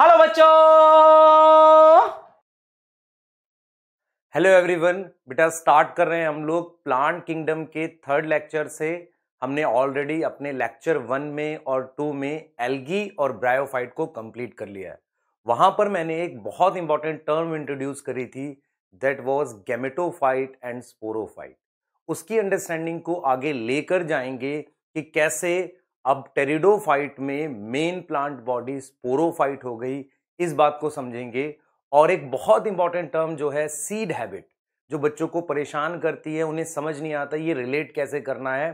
hello बच्चों hello everyone बेटा start कर रहे हैं हम लोग प्लांट किंगडम के थर्ड लेक्चर से हमने ऑलरेडी अपने लेक्चर वन में और टू में एल्गी और ब्रायोफाइट को कंप्लीट कर लिया है वहां पर मैंने एक बहुत इंपॉर्टेंट टर्म इंट्रोड्यूस करी थी that was gametophyte and sporophyte उसकी अंडरस्टैंडिंग को आगे लेकर जाएंगे कि कैसे अब टेरिडोफाइट में मेन प्लांट बॉडी स्पोरोफाइट हो गई इस बात को समझेंगे और एक बहुत इंपॉर्टेंट टर्म जो है सीड हैबिट जो बच्चों को परेशान करती है उन्हें समझ नहीं आता ये रिलेट कैसे करना है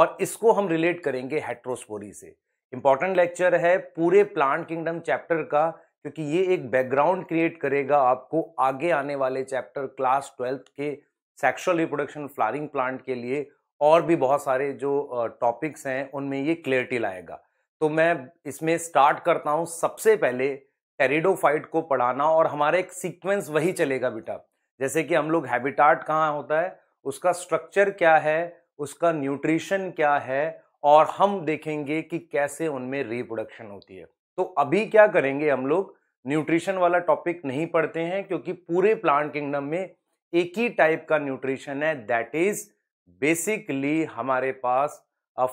और इसको हम रिलेट करेंगे हेट्रोस्पोरी से इंपॉर्टेंट लेक्चर है पूरे प्लांट किंगडम चैप्टर का क्योंकि ये एक बैकग्राउंड क्रिएट करेगा आपको आगे आने वाले चैप्टर क्लास ट्वेल्थ के सेक्शुअल रिप्रोडक्शन फ्लारिंग प्लांट के लिए और भी बहुत सारे जो टॉपिक्स हैं उनमें ये क्लियरिटी लाएगा तो मैं इसमें स्टार्ट करता हूँ सबसे पहले टेरिडोफाइट को पढ़ाना और हमारा एक सीक्वेंस वही चलेगा बेटा जैसे कि हम लोग हैबिटाट कहाँ होता है उसका स्ट्रक्चर क्या है उसका न्यूट्रिशन क्या है और हम देखेंगे कि कैसे उनमें रिप्रोडक्शन होती है तो अभी क्या करेंगे हम लोग न्यूट्रिशन वाला टॉपिक नहीं पढ़ते हैं क्योंकि पूरे प्लांट किंगडम में एक ही टाइप का न्यूट्रिशन है दैट इज़ बेसिकली हमारे पास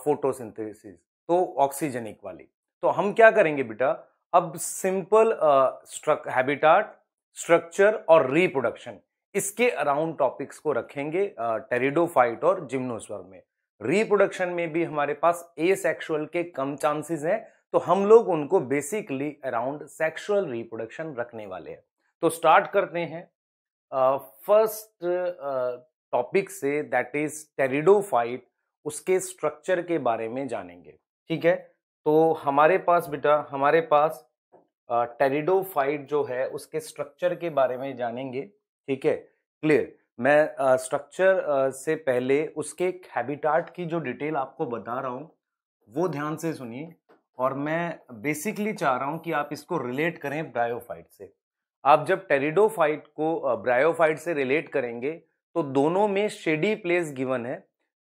फोटोसिंथेसिस तो ऑक्सीजनिक वाली तो हम क्या करेंगे बेटा अब सिंपल स्ट्रक हैबिटाट स्ट्रक्चर और रिप्रोडक्शन इसके अराउंड टॉपिक्स को रखेंगे टेरिडोफाइट uh, और जिम्नोस्वर में रिप्रोडक्शन में भी हमारे पास ए सेक्शुअल के कम चांसेस हैं तो हम लोग उनको बेसिकली अराउंड सेक्शुअल रिप्रोडक्शन रखने वाले हैं तो स्टार्ट करते हैं फर्स्ट uh, टॉपिक से दैट इज टेरिडोफाइट उसके स्ट्रक्चर के बारे में जानेंगे ठीक है तो हमारे पास बेटा हमारे पास टेरिडोफाइट uh, जो है उसके स्ट्रक्चर के बारे में जानेंगे ठीक है क्लियर मैं स्ट्रक्चर uh, uh, से पहले उसके हैबिटाट की जो डिटेल आपको बता रहा हूँ वो ध्यान से सुनिए और मैं बेसिकली चाह रहा हूँ कि आप इसको रिलेट करें ब्रायोफाइट से आप जब टेरिडोफाइट को ब्रायोफाइट से रिलेट करेंगे तो दोनों में शेडी प्लेस गिवन है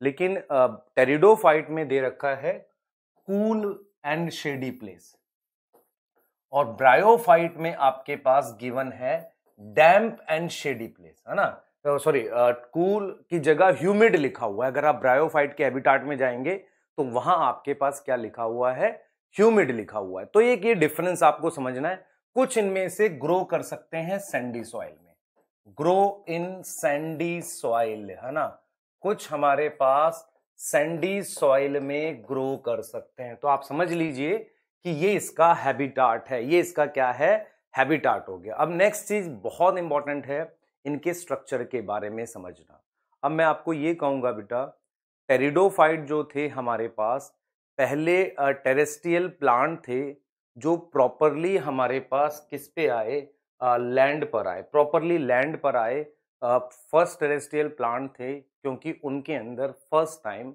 लेकिन टेरिडो फाइट में दे रखा है कूल एंड शेडी प्लेस और ब्रायोफाइट में आपके पास गिवन है डैम्प एंड शेडी प्लेस है ना सॉरी तो कूल की जगह ह्यूमिड लिखा हुआ है अगर आप ब्रायोफाइट के हैबिटाट में जाएंगे तो वहां आपके पास क्या लिखा हुआ है ह्यूमिड लिखा हुआ है तो एक ये डिफरेंस आपको समझना है कुछ इनमें से ग्रो कर सकते हैं sandy soil grow in sandy soil है ना कुछ हमारे पास सैंडी सॉइल में ग्रो कर सकते हैं तो आप समझ लीजिए कि ये इसका हैबिटाट है ये इसका क्या है हैबिटाट हो गया अब नेक्स्ट चीज़ बहुत इंपॉर्टेंट है इनके स्ट्रक्चर के बारे में समझना अब मैं आपको ये कहूँगा बेटा टेरिडोफाइट जो थे हमारे पास पहले टेरेस्ट्रियल प्लांट थे जो प्रॉपरली हमारे पास किस पे आए लैंड पर आए प्रॉपरली लैंड पर आए फर्स्ट टेरेस्ट्रियल प्लांट थे क्योंकि उनके अंदर first time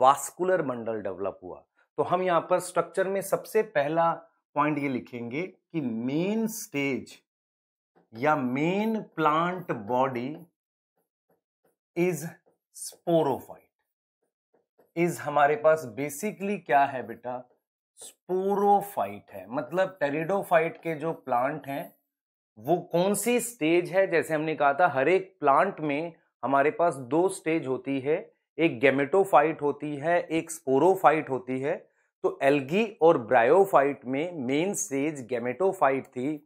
vascular bundle develop हुआ तो हम यहाँ पर स्ट्रक्चर में सबसे पहला पॉइंट ये लिखेंगे कि मेन स्टेज या main plant body is sporophyte is हमारे पास बेसिकली क्या है बेटा स्पोरोफाइट है मतलब टेरिडोफाइट के जो प्लांट हैं वो कौन सी स्टेज है जैसे हमने कहा था हर एक प्लांट में हमारे पास दो स्टेज होती है एक गेमेटोफाइट होती है एक स्पोरोफाइट होती है तो एल्गी और ब्रायोफाइट में मेन स्टेज गेमेटोफाइट थी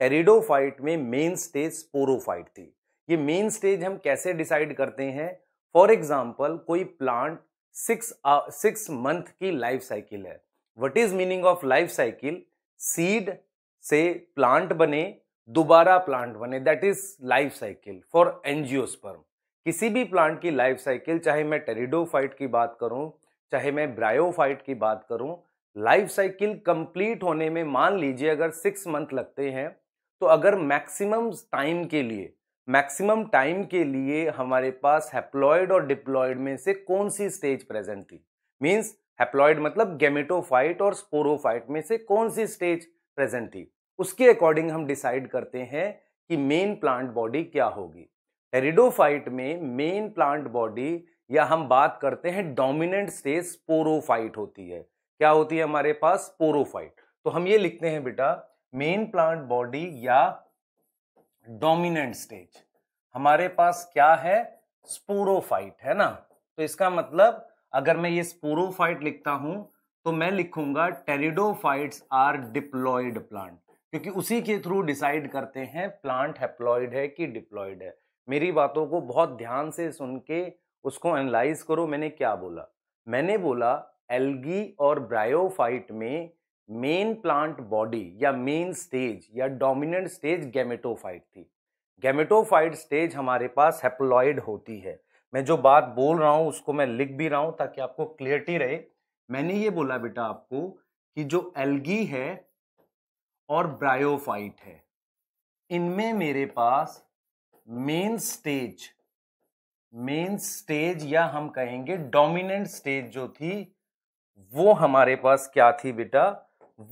टेरिडोफाइट में मेन स्टेज स्पोरोफाइट थी ये मेन स्टेज हम कैसे डिसाइड करते हैं फॉर एग्जाम्पल कोई प्लांट सिक्स सिक्स मंथ की लाइफ साइकिल है what is meaning of life cycle seed से प्लांट बने दोबारा प्लांट बने that is life cycle for angiosperm किसी भी प्लांट की लाइफ साइकिल चाहे मैं टेरिडोफाइट की बात करूं चाहे मैं ब्रायोफाइट की बात करूं लाइफ साइकिल कंप्लीट होने में मान लीजिए अगर सिक्स मंथ लगते हैं तो अगर मैक्सिमम टाइम के लिए मैक्सिमम टाइम के लिए हमारे पास हैप्लॉयड और डिप्लॉयड में से कौन सी स्टेज प्रेजेंट थी मीन्स हैप्लॉयड मतलब गेमेटोफाइट और स्पोरोफाइट में से कौन सी स्टेज प्रेजेंट थी उसके अकॉर्डिंग हम डिसाइड करते हैं कि मेन प्लांट बॉडी क्या होगी टेरिडोफाइट में मेन प्लांट बॉडी या हम बात करते हैं डोमिनेंट स्टेज स्पोरोफाइट होती है क्या होती है हमारे पास स्पोरोफाइट तो हम ये लिखते हैं बेटा मेन प्लांट बॉडी या डोमिनेंट स्टेज हमारे पास क्या है स्पोरोफाइट है ना तो इसका मतलब अगर मैं ये स्पोरोफाइट लिखता हूं तो मैं लिखूंगा टेरिडोफाइट्स आर डिप्लॉयड प्लांट क्योंकि उसी के थ्रू डिसाइड करते हैं प्लांट हैप्लॉइड है कि डिप्लॉयड है मेरी बातों को बहुत ध्यान से सुन के उसको एनालाइज करो मैंने क्या बोला मैंने बोला एल्गी और ब्रायोफाइट में मेन प्लांट बॉडी या मेन स्टेज या डोमिनेंट स्टेज गैमेटोफाइट थी गैमेटोफाइट स्टेज हमारे पास हेप्लॉयड होती है मैं जो बात बोल रहा हूँ उसको मैं लिख भी रहा हूँ ताकि आपको क्लियरिटी रहे मैंने ये बोला बेटा आपको कि जो एल्गी है और ब्रायोफाइट है इनमें मेरे पास मेन स्टेज मेन स्टेज या हम कहेंगे डोमिनेंट स्टेज जो थी वो हमारे पास क्या थी बेटा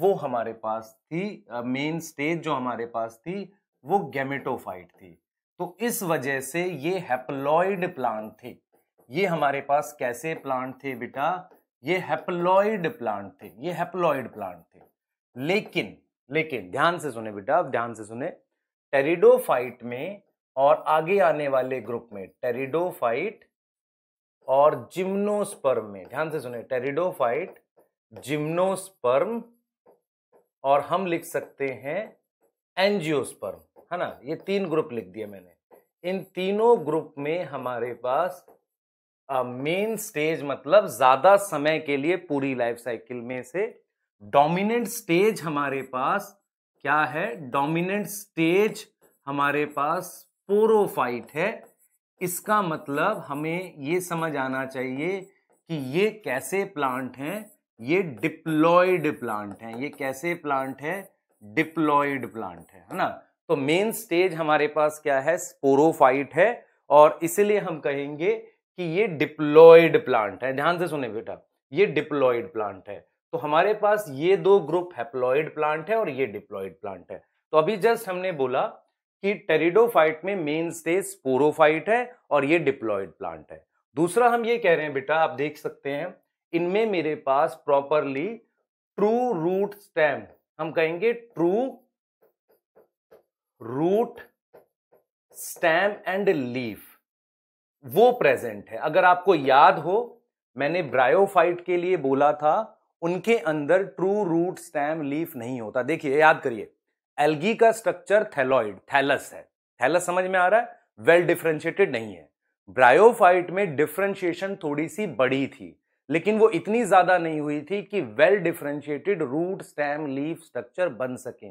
वो हमारे पास थी मेन uh, स्टेज जो हमारे पास थी वो गैमेटोफाइट थी तो इस वजह से ये हैप्लॉइड प्लांट थे ये हमारे पास कैसे प्लांट थे बेटा ये हैप्लॉइड प्लांट थे ये हैप्लॉइड प्लांट थे लेकिन लेकिन ध्यान से सुने बेटा ध्यान से सुने टेरिडोफाइट में और आगे आने वाले ग्रुप में टेरिडोफाइट और जिम्नोस्पर्म में ध्यान से सुने टेरिडोफाइट जिम्नोस्पर्म और हम लिख सकते हैं एंजियोस्पर्म है ना ये तीन ग्रुप लिख दिया मैंने इन तीनों ग्रुप में हमारे पास मेन स्टेज मतलब ज़्यादा समय के लिए पूरी लाइफ साइकिल में से डोमिनेंट स्टेज हमारे पास क्या है डोमिनेंट स्टेज हमारे पास पोरोफाइट है इसका मतलब हमें ये समझ आना चाहिए कि ये कैसे प्लांट हैं ये डिप्लॉयड प्लांट हैं ये कैसे प्लांट है डिप्लॉयड प्लांट है है ना तो मेन स्टेज हमारे पास क्या है स्पोरोफाइट है और इसलिए हम कहेंगे कि ये डिप्लॉयड प्लांट है ध्यान से सुने बेटा ये डिप्लॉयड प्लांट है तो हमारे पास ये दो ग्रुप हैप्लॉइड प्लांट है और ये डिप्लॉइड प्लांट है तो अभी जस्ट हमने बोला कि टेरिडोफाइट में मेन स्टेज स्पोरोफाइट है और ये डिप्लॉइड प्लांट है दूसरा हम ये कह रहे हैं बेटा आप देख सकते हैं इनमें मेरे पास प्रॉपरली ट्रू रूट स्टेम हम कहेंगे true root stem and leaf वो प्रेजेंट है अगर आपको याद हो मैंने ब्रायोफाइट के लिए बोला था उनके अंदर ट्रू रूट स्टैम लीफ नहीं होता देखिए याद करिए एल्गी का स्ट्रक्चर थैलॉइड थैलस है थैलस समझ में आ रहा है वेल well डिफ्रेंशिएटेड नहीं है ब्रायोफाइट में डिफ्रेंशिएशन थोड़ी सी बड़ी थी लेकिन वो इतनी ज्यादा नहीं हुई थी कि well differentiated root stem leaf structure बन सके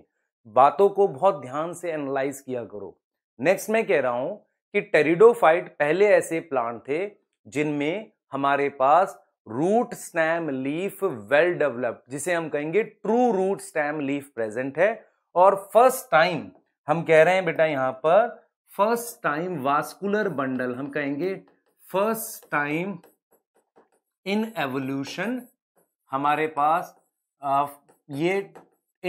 बातों को बहुत ध्यान से एनालाइज किया करो नेक्स्ट मैं कह रहा हूं कि टेरिडोफाइट पहले ऐसे प्लांट थे जिनमें हमारे पास root stem leaf well developed जिसे हम कहेंगे true root stem leaf present है और फर्स्ट टाइम हम कह रहे हैं बेटा यहां पर फर्स्ट टाइम वास्कुलर बंडल हम कहेंगे फर्स्ट टाइम इन एवोल्यूशन हमारे पास आ, ये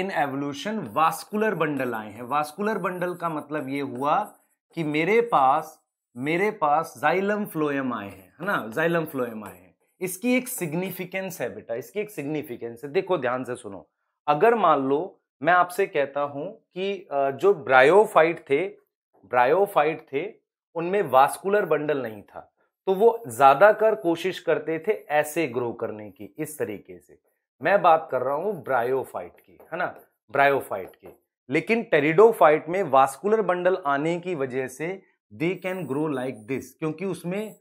इन एवोल्यूशन वास्कुलर बंडल आए हैं वास्कुलर बंडल का मतलब ये हुआ कि मेरे पास मेरे पास जाइलम फ्लोएम आए हैं है ना जाइलम फ्लोएम आए हैं इसकी एक सिग्निफिकेंस है बेटा इसकी एक सिग्निफिकेंस है देखो ध्यान से सुनो अगर मान लो मैं आपसे कहता हूं कि जो ब्रायोफाइट थे ब्रायोफाइट थे उनमें वास्कुलर बंडल नहीं था तो वो ज्यादा कर कोशिश करते थे ऐसे ग्रो करने की इस तरीके से मैं बात कर रहा हूं ब्रायोफाइट की है ना ब्रायोफाइट की लेकिन टेरिडोफाइट में वास्कुलर बंडल आने की वजह से they can grow like this क्योंकि उसमें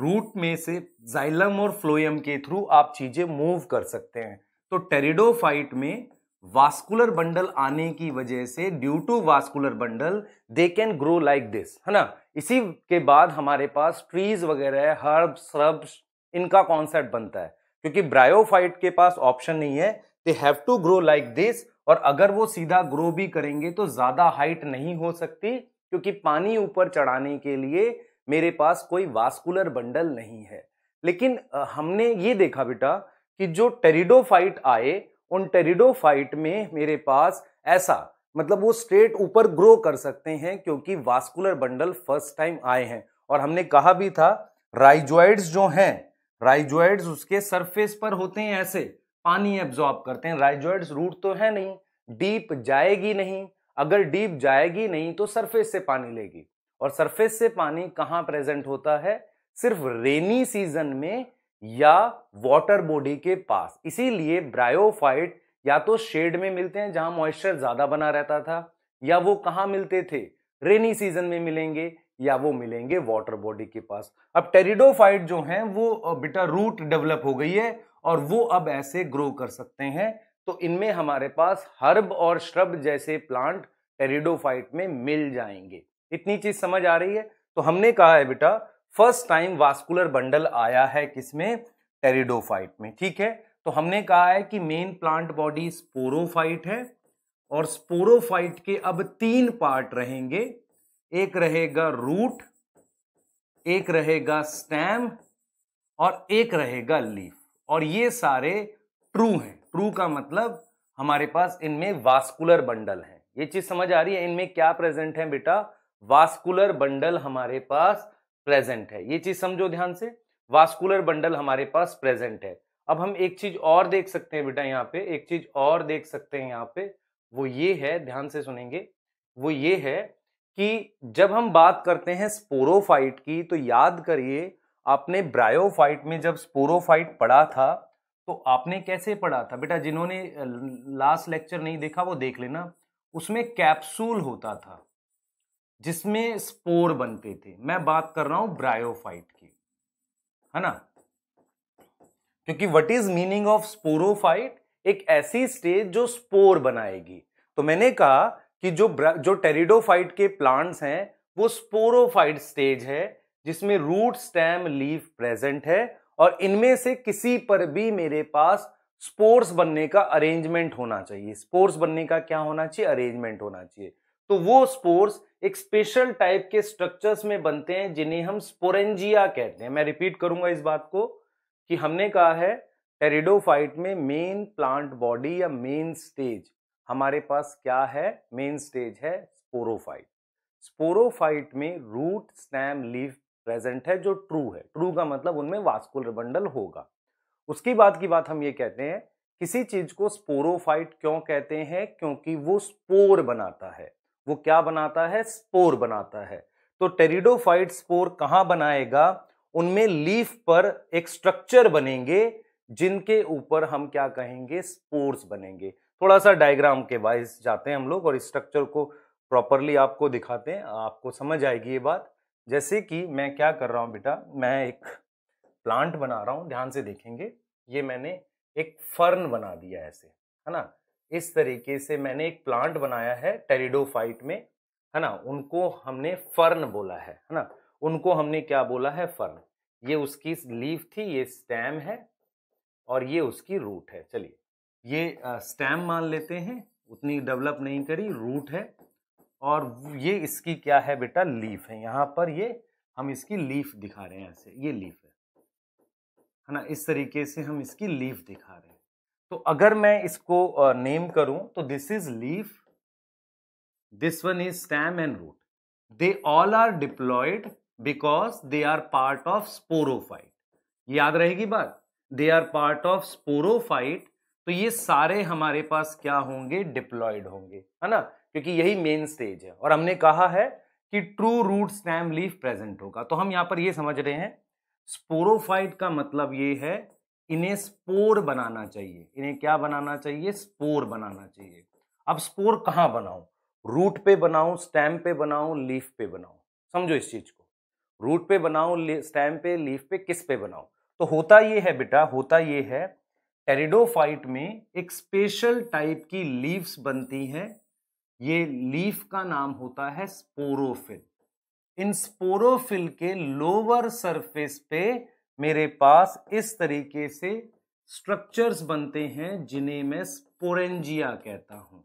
रूट में से जाइलम और फ्लोएम के थ्रू आप चीजें मूव कर सकते हैं तो टेरिडोफाइट में वास्कुलर बंडल आने की वजह से due to vascular bundle they can grow like this है ना इसी के बाद हमारे पास ट्रीज वगैरह हर्ब श्रब्स इनका कॉन्सेप्ट बनता है क्योंकि ब्रायोफाइट के पास ऑप्शन नहीं है they have to grow like this और अगर वो सीधा ग्रो भी करेंगे तो ज्यादा हाइट नहीं हो सकती क्योंकि पानी ऊपर चढ़ाने के लिए मेरे पास कोई वास्कुलर बंडल नहीं है लेकिन हमने ये देखा बेटा कि जो टेरिडोफाइट आए उन टेरिडोफाइट में मेरे पास ऐसा मतलब वो स्ट्रेट ऊपर ग्रो कर सकते हैं क्योंकि वास्कुलर बंडल फर्स्ट टाइम आए हैं और हमने कहा भी था राइजॉइड्स जो हैं राइजॉइड्स उसके सरफेस पर होते हैं ऐसे पानी एब्जॉर्ब करते हैं राइजॉइड्स रूट तो है नहीं डीप जाएगी नहीं अगर डीप जाएगी नहीं तो सरफेस से पानी लेगी और सरफेस से पानी कहाँ प्रेजेंट होता है सिर्फ रेनी सीजन में या वाटर बॉडी के पास इसीलिए ब्रायोफाइट या तो शेड में मिलते हैं जहां मॉइस्चर ज्यादा बना रहता था या वो कहाँ मिलते थे रेनी सीजन में मिलेंगे या वो मिलेंगे वाटर बॉडी के पास अब टेरिडोफाइट जो हैं वो बेटा रूट डेवलप हो गई है और वो अब ऐसे ग्रो कर सकते हैं तो इनमें हमारे पास हर्ब और श्रब जैसे प्लांट टेरिडोफाइट में मिल जाएंगे इतनी चीज समझ आ रही है तो हमने कहा है बेटा फर्स्ट टाइम वास्कुलर बंडल आया है किसमें टेरिडोफाइट में ठीक है तो हमने कहा है कि मेन प्लांट बॉडी स्पोरोफाइट है और स्पोरोफाइट के अब तीन पार्ट रहेंगे एक रहेगा रूट एक रहेगा स्टैम और एक रहेगा लीफ और ये सारे ट्रू हैं ट्रू का मतलब हमारे पास इनमें वास्कुलर बंडल है ये चीज समझ आ रही है इनमें क्या प्रेजेंट है बेटा वास्कुलर बंडल हमारे पास प्रेजेंट है ये चीज समझो ध्यान से वास्कुलर बंडल हमारे पास प्रेजेंट है अब हम एक चीज और देख सकते हैं बेटा यहाँ पे एक चीज और देख सकते हैं यहाँ पे वो ये है ध्यान से सुनेंगे वो ये है कि जब हम बात करते हैं स्पोरोफाइट की तो याद करिए आपने ब्रायोफाइट में जब स्पोरोफाइट पढ़ा था तो आपने कैसे पढ़ा था बेटा जिन्होंने लास्ट लेक्चर नहीं देखा वो देख लेना उसमें कैप्सूल होता था जिसमें स्पोर बनते थे मैं बात कर रहा हूं ब्रायोफाइट की है ना क्योंकि what is meaning of sporophyte एक ऐसी स्टेज जो स्पोर बनाएगी तो मैंने कहा कि जो जो टेरिडोफाइट के प्लांट्स हैं वो स्पोरोफाइट स्टेज है जिसमें रूट स्टेम लीफ प्रेजेंट है और इनमें से किसी पर भी मेरे पास स्पोर्स बनने का अरेंजमेंट होना चाहिए स्पोर्स बनने का क्या होना चाहिए अरेंजमेंट होना चाहिए तो वो स्पोर्स एक स्पेशल टाइप के स्ट्रक्चर्स में बनते हैं जिन्हें हम स्पोरेंजिया कहते हैं मैं रिपीट करूंगा इस बात को कि हमने कहा है टेरिडोफाइट में मेन प्लांट बॉडी या मेन स्टेज हमारे पास क्या है मेन स्टेज है स्पोरोफाइट स्पोरोफाइट में रूट स्टैम लीफ प्रेजेंट है जो ट्रू है ट्रू का मतलब उनमें वास्कुलर बंडल होगा उसकी बात की बात हम ये कहते हैं किसी चीज को स्पोरोफाइट क्यों कहते हैं क्योंकि वो स्पोर बनाता है वो क्या बनाता है स्पोर बनाता है तो टेरिडोफाइट स्पोर कहाँ बनाएगा उनमें लीफ पर एक स्ट्रक्चर बनेंगे जिनके ऊपर हम क्या कहेंगे स्पोर्स बनेंगे थोड़ा सा डायग्राम के वाइज जाते हैं हम लोग और स्ट्रक्चर को प्रॉपरली आपको दिखाते हैं आपको समझ आएगी ये बात जैसे कि मैं क्या कर रहा हूँ बेटा मैं एक प्लांट बना रहा हूँ ध्यान से देखेंगे ये मैंने एक फर्न बना दिया ऐसे है ना इस तरीके से मैंने एक प्लांट बनाया है टेरिडोफाइट में है ना उनको हमने फर्न बोला है है ना उनको हमने क्या बोला है फर्न ये उसकी लीफ थी ये स्टैम है और ये उसकी रूट है चलिए ये स्टैम मान लेते हैं उतनी डेवलप नहीं करी रूट है और ये इसकी क्या है बेटा लीफ है यहाँ पर ये हम इसकी लीफ दिखा रहे हैं ऐसे ये लीफ है है ना इस तरीके से हम इसकी लीफ दिखा रहे हैं तो अगर मैं इसको नेम करूं तो this is leaf this one is stem and root they all are diploid because they are part of sporophyte याद रहेगी बात they are part of sporophyte तो ये सारे हमारे पास क्या होंगे डिप्लॉयड होंगे है ना क्योंकि यही मेन स्टेज है और हमने कहा है कि true root stem leaf present होगा तो हम यहां पर ये समझ रहे हैं स्पोरोफाइट का मतलब ये है इन्हें स्पोर बनाना चाहिए इन्हें क्या बनाना चाहिए स्पोर बनाना चाहिए अब स्पोर कहाँ बनाऊं रूट पे बनाऊं स्टैम पे बनाऊं लीफ पे बनाऊं समझो इस चीज को रूट पे बनाऊं स्टैम पे लीफ पे किस पे बनाऊं तो होता ये है बेटा होता ये है टेरिडोफाइट में एक स्पेशल टाइप की लीव्स बनती हैं ये लीफ का नाम होता है स्पोरोफिल इन स्पोरोफिल के लोअर सरफेस पे मेरे पास इस तरीके से स्ट्रक्चर्स बनते हैं जिन्हें मैं स्पोरेंजिया कहता हूं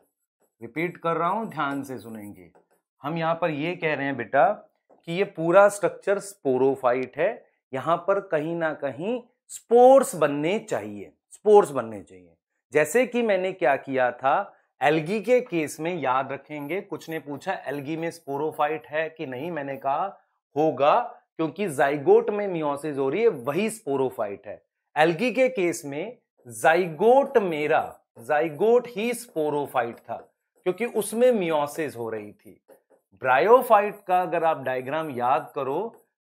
रिपीट कर रहा हूं ध्यान से सुनेंगे हम यहाँ पर यह कह रहे हैं बेटा कि ये पूरा स्ट्रक्चर स्पोरोफाइट है यहां पर कहीं ना कहीं स्पोर्स बनने चाहिए स्पोर्स बनने चाहिए जैसे कि मैंने क्या किया था एल्गी के केस में याद रखेंगे कुछ ने पूछा एल्गी में स्पोरोफाइट है कि नहीं मैंने कहा होगा क्योंकि जाइगोट में मियोसिस हो रही है वही स्पोरोफाइट है एल्गी के केस में जाइगोट मेरा जाइगोट ही स्पोरोफाइट था क्योंकि उसमें मियोसिस हो रही थी ब्रायोफाइट का अगर आप डायग्राम याद करो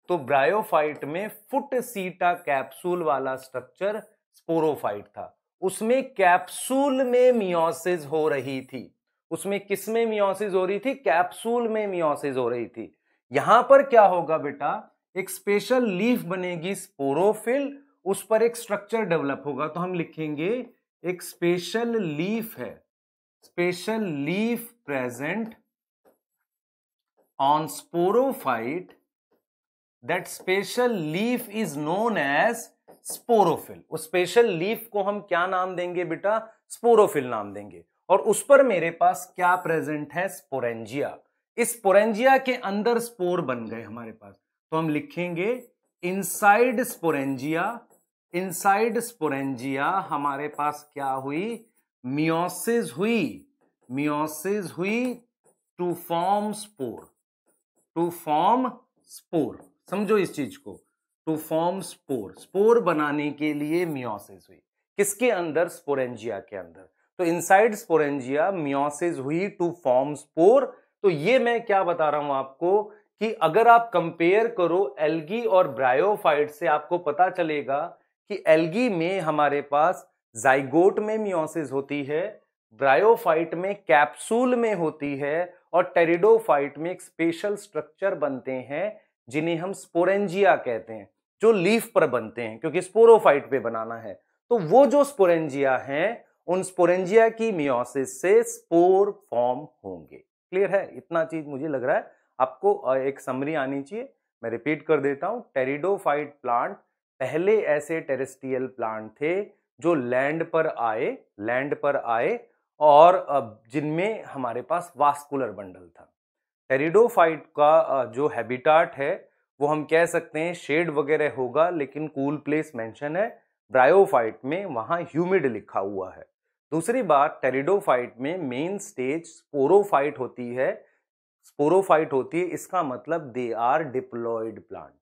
तो ब्रायोफाइट में फुट सीटा कैप्सूल वाला स्ट्रक्चर स्पोरोफाइट था उसमें कैप्सूल में मियोसिस हो रही थी उसमें किसमें मियोसिस हो रही थी कैप्सूल में मियोसिस हो रही थी यहां पर क्या होगा बेटा एक स्पेशल लीफ बनेगी स्पोरोफिल उस पर एक स्ट्रक्चर डेवलप होगा तो हम लिखेंगे एक स्पेशल लीफ है special leaf present on sporophyte that special leaf is known as sporophyll उस स्पेशल लीफ को हम क्या नाम देंगे बेटा स्पोरोफिल नाम देंगे और उस पर मेरे पास क्या प्रेजेंट है स्पोरेंजिया इस स्पोरेंजिया के अंदर स्पोर बन गए हमारे पास तो हम लिखेंगे इनसाइड स्पोरेंजिया इनसाइड स्पोरेंजिया हमारे पास क्या हुई मियोसिस हुई मियोसिस हुई to form spore to form spore समझो इस चीज को टू फॉर्म स्पोर स्पोर बनाने के लिए मियोसिस हुई किसके अंदर स्पोरेंजिया के अंदर तो इनसाइड स्पोरेंजिया मियोसिस हुई टू फॉर्म स्पोर तो ये मैं क्या बता रहा हूं आपको कि अगर आप कंपेयर करो एल्गी और ब्रायोफाइट से आपको पता चलेगा कि एल्गी में हमारे पास जाइगोट में मियोसिस होती है ब्रायोफाइट में कैप्सूल में होती है और टेरिडोफाइट में एक स्पेशल स्ट्रक्चर बनते हैं जिन्हें हम स्पोरेंजिया कहते हैं जो लीफ पर बनते हैं क्योंकि स्पोरोफाइट पे बनाना है तो वो जो स्पोरेंजिया हैं उन स्पोरेंजिया की मियोसिस से स्पोर फॉर्म होंगे क्लियर है इतना चीज मुझे लग रहा है आपको एक समरी आनी चाहिए मैं रिपीट कर देता हूँ टेरिडोफाइट प्लांट पहले ऐसे टेरेस्टियल प्लांट थे जो लैंड पर आए लैंड पर आए और जिनमें हमारे पास वास्कुलर बंडल था टेरिडोफाइट का जो हैबिटाट है वो हम कह सकते हैं शेड वगैरह होगा लेकिन कूल प्लेस मेंशन है ब्रायोफाइट में वहाँ ह्यूमिड लिखा हुआ है दूसरी बात टेरिडोफाइट में मेन स्टेज स्पोरोफाइट होती है स्पोरोफाइट होती है इसका मतलब they are diploid plant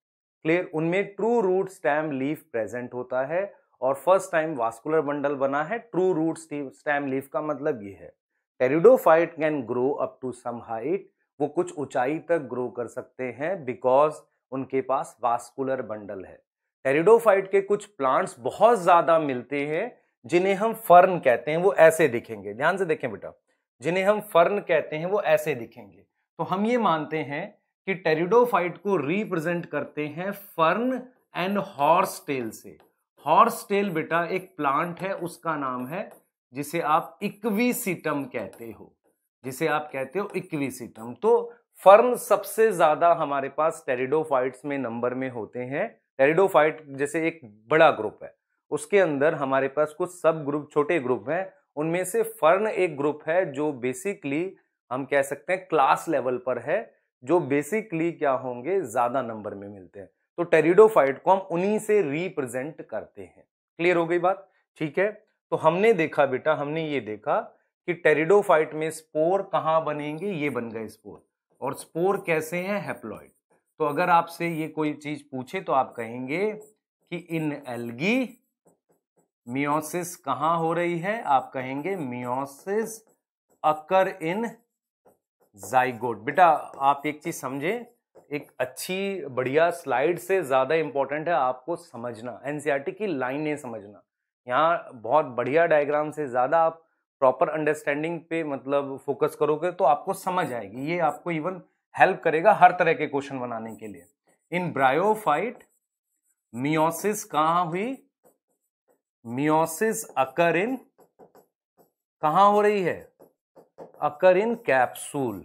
clear उनमें true root stem leaf present होता है और फर्स्ट टाइम वास्कुलर बंडल बना है ट्रू रूट स्टैम लीफ का मतलब ये है pteridophyte can grow up to some height वो कुछ ऊंचाई तक ग्रो कर सकते हैं बिकॉज उनके पास वास्कुलर बंडल है टेरिडोफाइट के कुछ प्लांट्स बहुत ज़्यादा मिलते हैं जिन्हें हम फर्न कहते हैं वो ऐसे दिखेंगे ध्यान से देखें बेटा जिन्हें हम फर्न कहते हैं वो ऐसे दिखेंगे तो हम ये मानते हैं कि टेरिडोफाइट को रिप्रेजेंट करते हैं फर्न एंड हॉर्स टेल से हॉर्स टेल बेटा एक प्लांट है उसका नाम है जिसे आप इक्वीसीटम कहते हो जिसे आप कहते हो इक्वीसीटम तो फर्न सबसे ज्यादा हमारे पास टेरिडोफाइट्स में नंबर में होते हैं टेरिडोफाइट जैसे एक बड़ा ग्रुप है उसके अंदर हमारे पास कुछ सब ग्रुप छोटे ग्रुप हैं उनमें से फर्न एक ग्रुप है जो बेसिकली हम कह सकते हैं क्लास लेवल पर है जो बेसिकली क्या होंगे ज्यादा नंबर में मिलते हैं तो टेरिडोफाइट को हम उन्हीं से रिप्रेजेंट करते हैं क्लियर हो गई बात ठीक है तो हमने देखा बेटा हमने ये देखा कि टेरिडोफाइट में स्पोर कहाँ बनेंगे ये बन गए स्पोर और स्पोर कैसे हैं हेप्लॉइड तो अगर आपसे ये कोई चीज पूछे तो आप कहेंगे कि इन एल्गी मियोसिस कहाँ हो रही है आप कहेंगे मियोसिस अकर इन जाइगोट बेटा आप एक चीज़ समझें एक अच्छी बढ़िया स्लाइड से ज़्यादा इंपॉर्टेंट है आपको समझना एन की लाइनें समझना यहाँ बहुत बढ़िया डायग्राम से ज़्यादा आप प्रॉपर अंडरस्टैंडिंग पे मतलब फोकस करोगे तो आपको समझ आएगी ये आपको इवन हेल्प करेगा हर तरह के क्वेश्चन बनाने के लिए इन ब्रायोफाइट मियोसिस कहाँ हुई मियोसिस अकर इन कहाँ हो रही है अकर इन कैप्सूल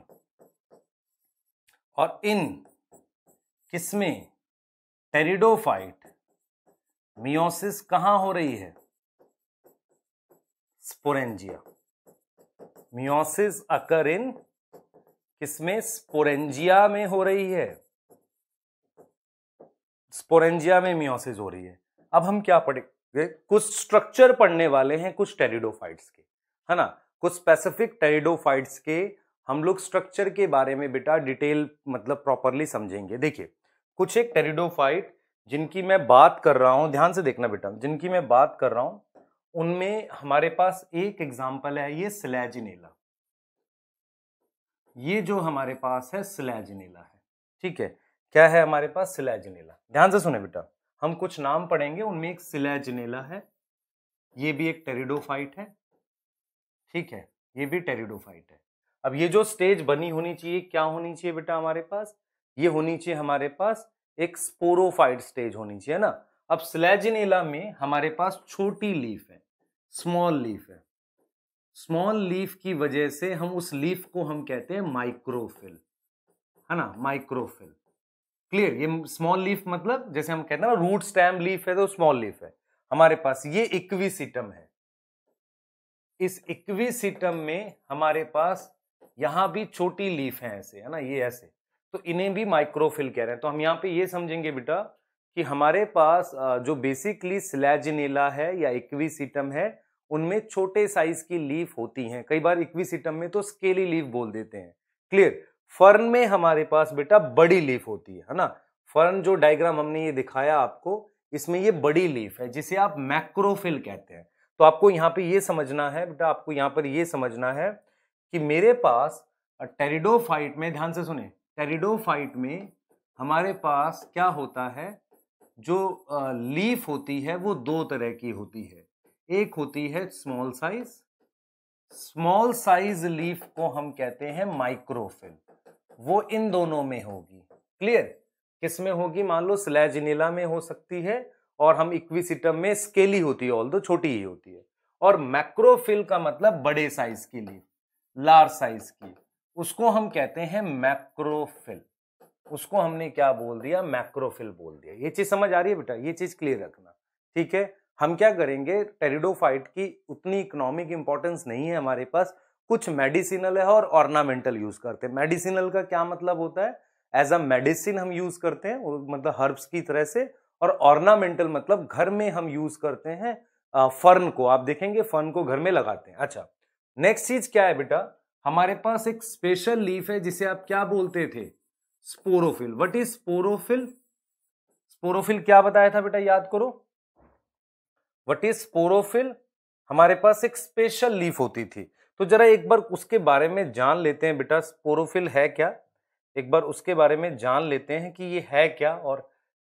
और इन किसमें टेरिडोफाइट मियोसिस कहां हो रही है स्पोरेंजिया मियोसिस अकर इन किसमें स्पोरेंजिया में हो रही है स्पोरेंजिया में मियोसिस हो रही है अब हम क्या पढ़ेंगे कुछ स्ट्रक्चर पढ़ने वाले हैं कुछ टेरिडोफाइट्स के है ना कुछ स्पेसिफिक टेरिडोफाइट्स के हम लोग स्ट्रक्चर के बारे में बेटा डिटेल मतलब प्रॉपरली समझेंगे देखिए कुछ एक टेरिडोफाइट जिनकी मैं बात कर रहा हूँ ध्यान से देखना बेटा जिनकी मैं बात कर रहा हूँ उनमें हमारे पास एक एग्जाम्पल है ये सिलेजिनेला ये जो हमारे पास है सिलेजिनेला है ठीक है क्या है हमारे पास सिलेजिनेला ध्यान से सुने बेटा हम कुछ नाम पढ़ेंगे उनमें एक सिलेजिनेला है ये भी एक टेरिडोफाइट है ठीक है ये भी टेरिडोफाइट है अब ये जो स्टेज बनी होनी चाहिए क्या होनी चाहिए बेटा हमारे पास ये होनी चाहिए हमारे पास एक स्पोरोफाइट स्टेज होनी चाहिए ना अब स्लेजिनेला में हमारे पास छोटी लीफ है स्मॉल लीफ है स्मॉल लीफ की वजह से हम उस लीफ को हम कहते हैं माइक्रोफिल है ना माइक्रोफिल क्लियर ये स्मॉल लीफ मतलब जैसे हम कहते हैं ना रूट स्टैम लीफ है तो स्मॉल लीफ है हमारे पास ये इक्वी है इस इक्विसिटम में हमारे पास यहाँ भी छोटी लीफ है ऐसे है ना ये ऐसे तो इन्हें भी माइक्रोफिल कह रहे हैं तो हम यहाँ पे ये समझेंगे बेटा कि हमारे पास जो बेसिकली स्लैजनेला है या इक्विसिटम है उनमें छोटे साइज की लीफ होती हैं कई बार इक्विसिटम में तो स्केली लीफ बोल देते हैं क्लियर फर्न में हमारे पास बेटा बड़ी लीफ होती है ना फर्न जो डायग्राम हमने ये दिखाया आपको इसमें ये बड़ी लीफ है जिसे आप मैक्रोफिल कहते हैं तो आपको यहाँ पे ये समझना है बेटा आपको यहाँ पर ये समझना है कि मेरे पास टेरिडोफाइट में ध्यान से सुने टेरिडोफाइट में हमारे पास क्या होता है जो लीफ होती है वो दो तरह की होती है एक होती है small size small size leaf को हम कहते हैं माइक्रोफिल वो इन दोनों में होगी क्लियर किस में होगी मान लो स्लेजनीला में हो सकती है और हम इक्विसिटम में स्केली होती है ऑल दो छोटी ही होती है और मैक्रोफिल का मतलब बड़े साइज की लीफ लार्ज साइज की उसको हम कहते हैं मैक्रोफिल उसको हमने क्या बोल दिया मैक्रोफिल बोल दिया ये चीज समझ आ रही है बेटा ये चीज क्लियर रखना ठीक है हम क्या करेंगे टेरिडोफाइट की उतनी इकोनॉमिक इंपॉर्टेंस नहीं है हमारे पास कुछ मेडिसिनल है और ऑर्नामेंटल यूज करते हैं मेडिसिनल का क्या मतलब होता है एज अ मेडिसिन हम यूज करते हैं मतलब हर्ब्स की तरह से और ऑर्नामेंटल मतलब घर में हम यूज करते हैं फर्न को आप देखेंगे फर्न को घर में लगाते हैं अच्छा नेक्स्ट चीज क्या है बेटा हमारे पास एक स्पेशल लीफ है जिसे आप क्या बोलते थे sporophyll what is sporophyll sporophyll क्या बताया था बेटा याद करो वट इज स्पोरोफिल हमारे पास एक स्पेशल लीफ होती थी तो जरा एक बार उसके बारे में जान लेते हैं बेटा स्पोरोफिल है क्या एक बार उसके बारे में जान लेते हैं कि ये है क्या और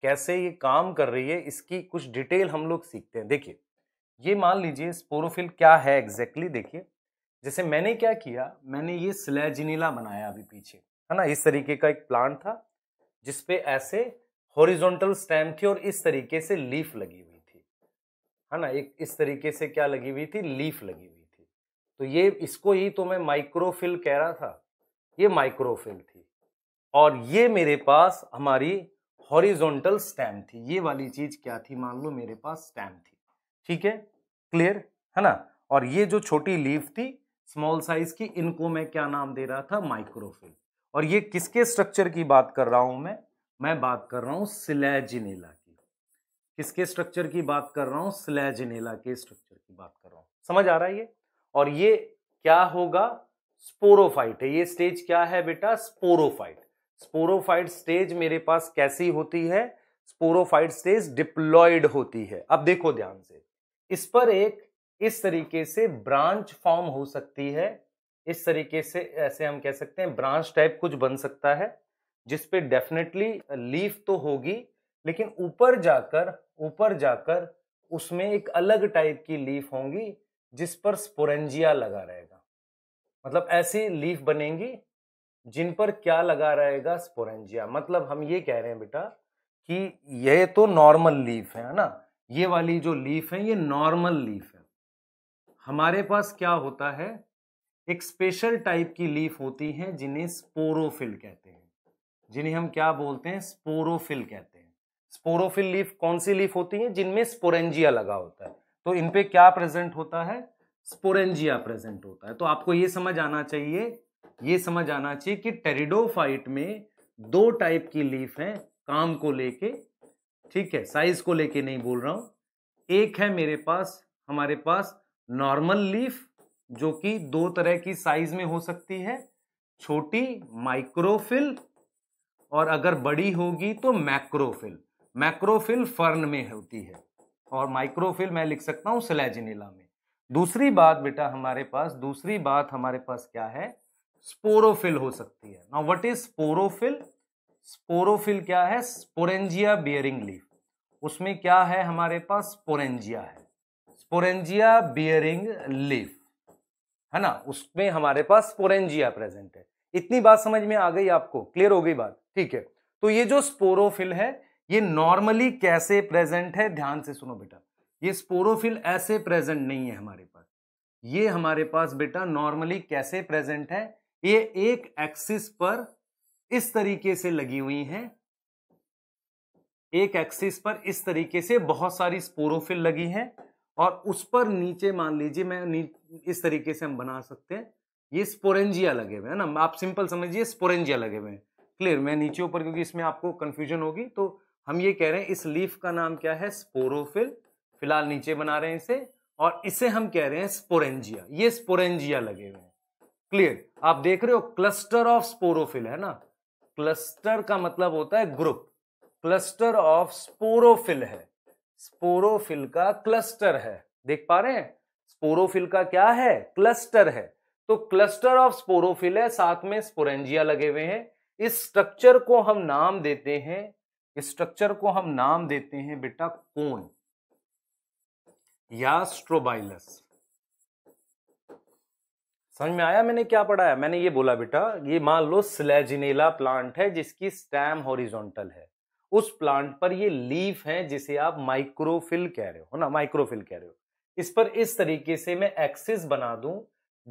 कैसे ये काम कर रही है इसकी कुछ डिटेल हम लोग सीखते हैं देखिए ये मान लीजिए स्पोरोफिल क्या है एग्जैक्टली देखिए जैसे मैंने क्या किया मैंने ये स्लेजनीला बनाया अभी पीछे है ना इस तरीके का एक प्लांट था जिसपे ऐसे हॉरिजॉन्टल स्टैम थी और इस तरीके से लीफ लगी हुई थी है ना एक इस तरीके से क्या लगी हुई थी लीफ लगी हुई थी तो ये इसको ही तो मैं माइक्रोफिल कह रहा था ये माइक्रोफिल थी और ये मेरे पास हमारी हॉरिजोंटल स्टैम थी ये वाली चीज क्या थी मान लो मेरे पास स्टैम थी ठीक है क्लियर है ना और ये जो छोटी लीफ थी स्मॉल साइज की इनको मैं क्या नाम दे रहा था माइक्रोफिल और ये किसके स्ट्रक्चर की बात कर रहा हूं मैं मैं बात कर रहा हूं सिलेजिनेला की किसके स्ट्रक्चर की बात कर रहा हूं सिलेजिनेला के स्ट्रक्चर की बात कर रहा हूं समझ आ रहा है ये और ये क्या होगा स्पोरोफाइट है ये स्टेज क्या है बेटा स्पोरोफाइट स्पोरोफाइट स्टेज मेरे पास कैसी होती है स्पोरोफाइट स्टेज डिप्लॉयड होती है अब देखो ध्यान से इस पर एक इस तरीके से ब्रांच फॉर्म हो सकती है इस तरीके से ऐसे हम कह सकते हैं ब्रांच टाइप कुछ बन सकता है जिसपे डेफिनेटली लीफ तो होगी लेकिन ऊपर जाकर ऊपर जाकर उसमें एक अलग टाइप की लीफ होंगी जिस पर स्पोरेंजिया लगा रहेगा मतलब ऐसी लीफ बनेंगी जिन पर क्या लगा रहेगा स्पोरेंजिया मतलब हम ये कह रहे हैं बेटा कि ये तो नॉर्मल लीफ है ना ये वाली जो लीफ है ये नॉर्मल लीफ है हमारे पास क्या होता है एक स्पेशल टाइप की लीफ होती है जिन्हें स्पोरोफिल कहते हैं जिन्हें हम क्या बोलते हैं स्पोरोफिल कहते हैं स्पोरोफिल लीफ कौन सी लीफ होती है जिनमें स्पोरेंजिया लगा होता है तो इनपे क्या प्रेजेंट होता है स्पोरेंजिया प्रेजेंट होता है तो आपको ये समझ आना चाहिए ये समझ आना चाहिए कि टेरिडोफाइट में दो टाइप की लीफ है काम को लेके ठीक है साइज को लेके नहीं बोल रहा हूं एक है मेरे पास हमारे पास नॉर्मल लीफ जो कि दो तरह की साइज में हो सकती है छोटी माइक्रोफिल और अगर बड़ी होगी तो मैक्रोफिल मैक्रोफिल फर्न में होती है और माइक्रोफिल मैं लिख सकता हूं सिलेजिनिला में दूसरी बात बेटा हमारे पास दूसरी बात हमारे पास क्या है स्पोरोफिल हो सकती है now what is sporophyll sporophyll क्या है स्पोरेंजिया बियरिंग लीफ उसमें क्या है हमारे पास स्पोरेंजिया है स्पोरेंजिया बियरिंग लीफ है ना उसमें हमारे पास स्पोरेंजिया प्रेजेंट है इतनी बात समझ में आ गई आपको क्लियर हो गई बात ठीक है तो ये जो स्पोरोफिल है ये नॉर्मली कैसे प्रेजेंट है ध्यान से सुनो बेटा ये स्पोरोफिल ऐसे प्रेजेंट नहीं है हमारे पास ये हमारे पास बेटा नॉर्मली कैसे प्रेजेंट है ये एक एक्सिस पर इस तरीके से लगी हुई है एक एक्सिस पर इस तरीके से बहुत सारी स्पोरोफिल लगी है और उस पर नीचे मान लीजिए मैं इस तरीके से हम बना सकते हैं ये स्पोरेंजिया लगे हुए हैं ना आप सिंपल समझिए स्पोरेंजिया लगे हुए हैं क्लियर मैं नीचे ऊपर क्योंकि इसमें आपको कंफ्यूजन होगी तो हम ये कह रहे हैं इस लीफ का नाम क्या है स्पोरोफिल फिलहाल नीचे बना रहे हैं इसे और इसे हम कह रहे हैं स्पोरेंजिया ये स्पोरेंजिया लगे हुए हैं क्लियर आप देख रहे हो क्लस्टर ऑफ स्पोरोफिल है ना क्लस्टर का मतलब होता है ग्रुप क्लस्टर ऑफ स्पोरोफिल है स्पोरोफिल का क्लस्टर है देख पा रहे हैं स्पोरोफिल का क्या है क्लस्टर है तो क्लस्टर ऑफ स्पोरोफिल है साथ में स्पोरेंजिया लगे हुए हैं इस स्ट्रक्चर को हम नाम देते हैं इस स्ट्रक्चर को हम नाम देते हैं बेटा कोन या स्ट्रोबाइलस समझ में आया मैंने क्या पढ़ाया मैंने ये बोला बेटा ये मान लो स्लेजिनेला प्लांट है जिसकी स्टैम हॉरिजॉन्टल है उस प्लांट पर ये लीफ है जिसे आप माइक्रोफिल कह रहे हो ना माइक्रोफिल कह रहे हो इस पर इस तरीके से मैं एक्सिस बना दूं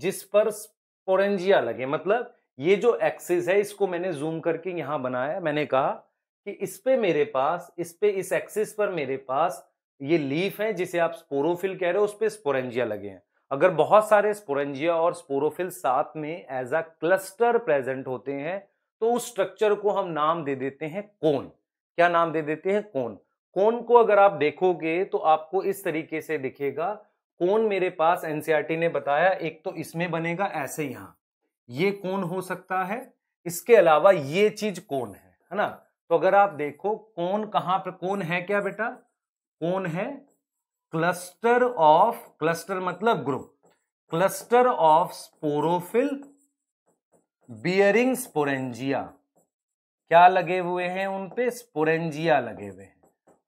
जिस पर स्पोरेंजिया लगे मतलब ये जो एक्सिस है इसको मैंने जूम करके यहां बनाया मैंने कहा कि इस पे मेरे पास इस पे इस एक्सिस पर मेरे पास ये लीफ है जिसे आप स्पोरोफिल कह रहे हो उस पर स्पोरेंजिया लगे हैं अगर बहुत सारे स्पोरेंजिया और स्पोरोफिल साथ में एज अ क्लस्टर प्रेजेंट होते हैं तो उस स्ट्रक्चर को हम नाम दे देते हैं कोन क्या नाम दे देते हैं कोन कोन को अगर आप देखोगे तो आपको इस तरीके से दिखेगा कोन मेरे पास एनसीआरटी e ने बताया एक तो इसमें बनेगा ऐसे यहां ये कोन हो सकता है इसके अलावा ये चीज कोन है है ना तो अगर आप देखो कोन कहाँ पर कोन है क्या बेटा कोन है क्लस्टर ऑफ क्लस्टर मतलब group cluster of sporophyll bearing sporangia क्या लगे हुए हैं उनपे स्पोरेंजिया लगे हुए हैं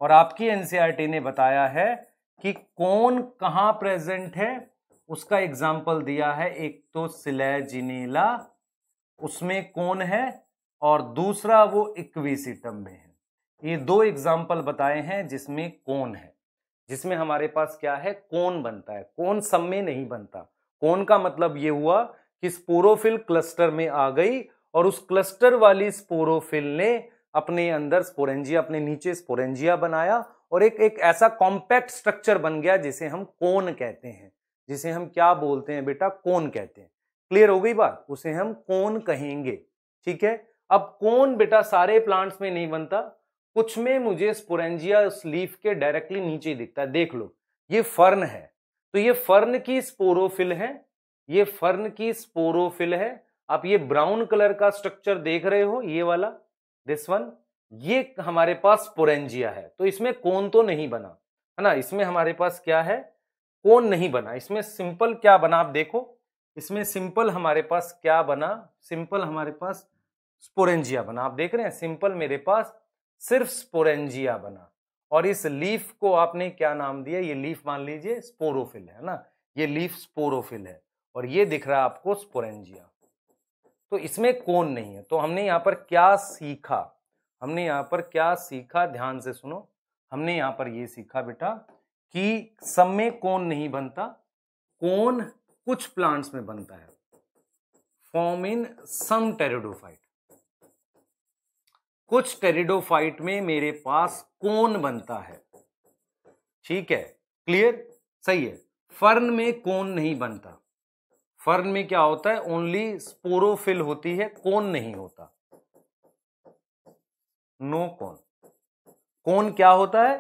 और आपकी एनसीआरटी e ने बताया है कि कौन कहां प्रेजेंट है उसका एग्जाम्पल दिया है एक तो सिलेजिनेला उसमें कौन है और दूसरा वो इक्विसिटम में है ये दो एग्जाम्पल बताए हैं जिसमें कौन है जिसमें हमारे पास क्या है कोन बनता है कोन सब में नहीं बनता कोन का मतलब ये हुआ कि स्पोरोफिल क्लस्टर में आ गई और उस क्लस्टर वाली स्पोरोफिल ने अपने अंदर स्पोरेंजिया अपने नीचे स्पोरेंजिया बनाया और एक एक ऐसा कॉम्पैक्ट स्ट्रक्चर बन गया जिसे हम कोन कहते हैं जिसे हम क्या बोलते हैं बेटा कोन कहते हैं क्लियर हो गई बात उसे हम कोन कहेंगे ठीक है अब कोन बेटा सारे प्लांट्स में नहीं बनता कुछ में मुझे स्पोरेंजिया उस लीफ के डायरेक्टली नीचे दिखता है देख लो ये फर्न है तो ये फर्न की स्पोरोफिल है ये फर्न की स्पोरोफिल है आप ये ब्राउन कलर का स्ट्रक्चर देख रहे हो ये वाला दिस वन ये हमारे पास स्पोरेंजिया है तो इसमें कोन तो नहीं बना है ना इसमें हमारे पास क्या है कोन नहीं बना इसमें सिंपल क्या बना आप देखो इसमें सिंपल हमारे पास क्या बना सिंपल हमारे पास स्पोरेंजिया बना आप देख रहे हैं सिंपल मेरे पास सिर्फ स्पोरेंजिया बना और इस लीफ को आपने क्या नाम दिया ये लीफ मान लीजिए स्पोरोफिल है ना ये लीफ स्पोरोफिल है और ये दिख रहा है आपको स्पोरेंजिया तो इसमें कौन नहीं है तो हमने यहाँ पर क्या सीखा हमने यहाँ पर क्या सीखा ध्यान से सुनो हमने यहाँ पर ये सीखा बेटा कि सब में कौन नहीं बनता कौन कुछ प्लांट्स में बनता है फॉर्म इन सम टेरिडोफाइट कुछ टेरिडोफाइट में मेरे पास कोन बनता है ठीक है क्लियर सही है फर्न में कोन नहीं बनता फर्न में क्या होता है ओनली स्पोरोफिल होती है कोन नहीं होता नो कोन कोन क्या होता है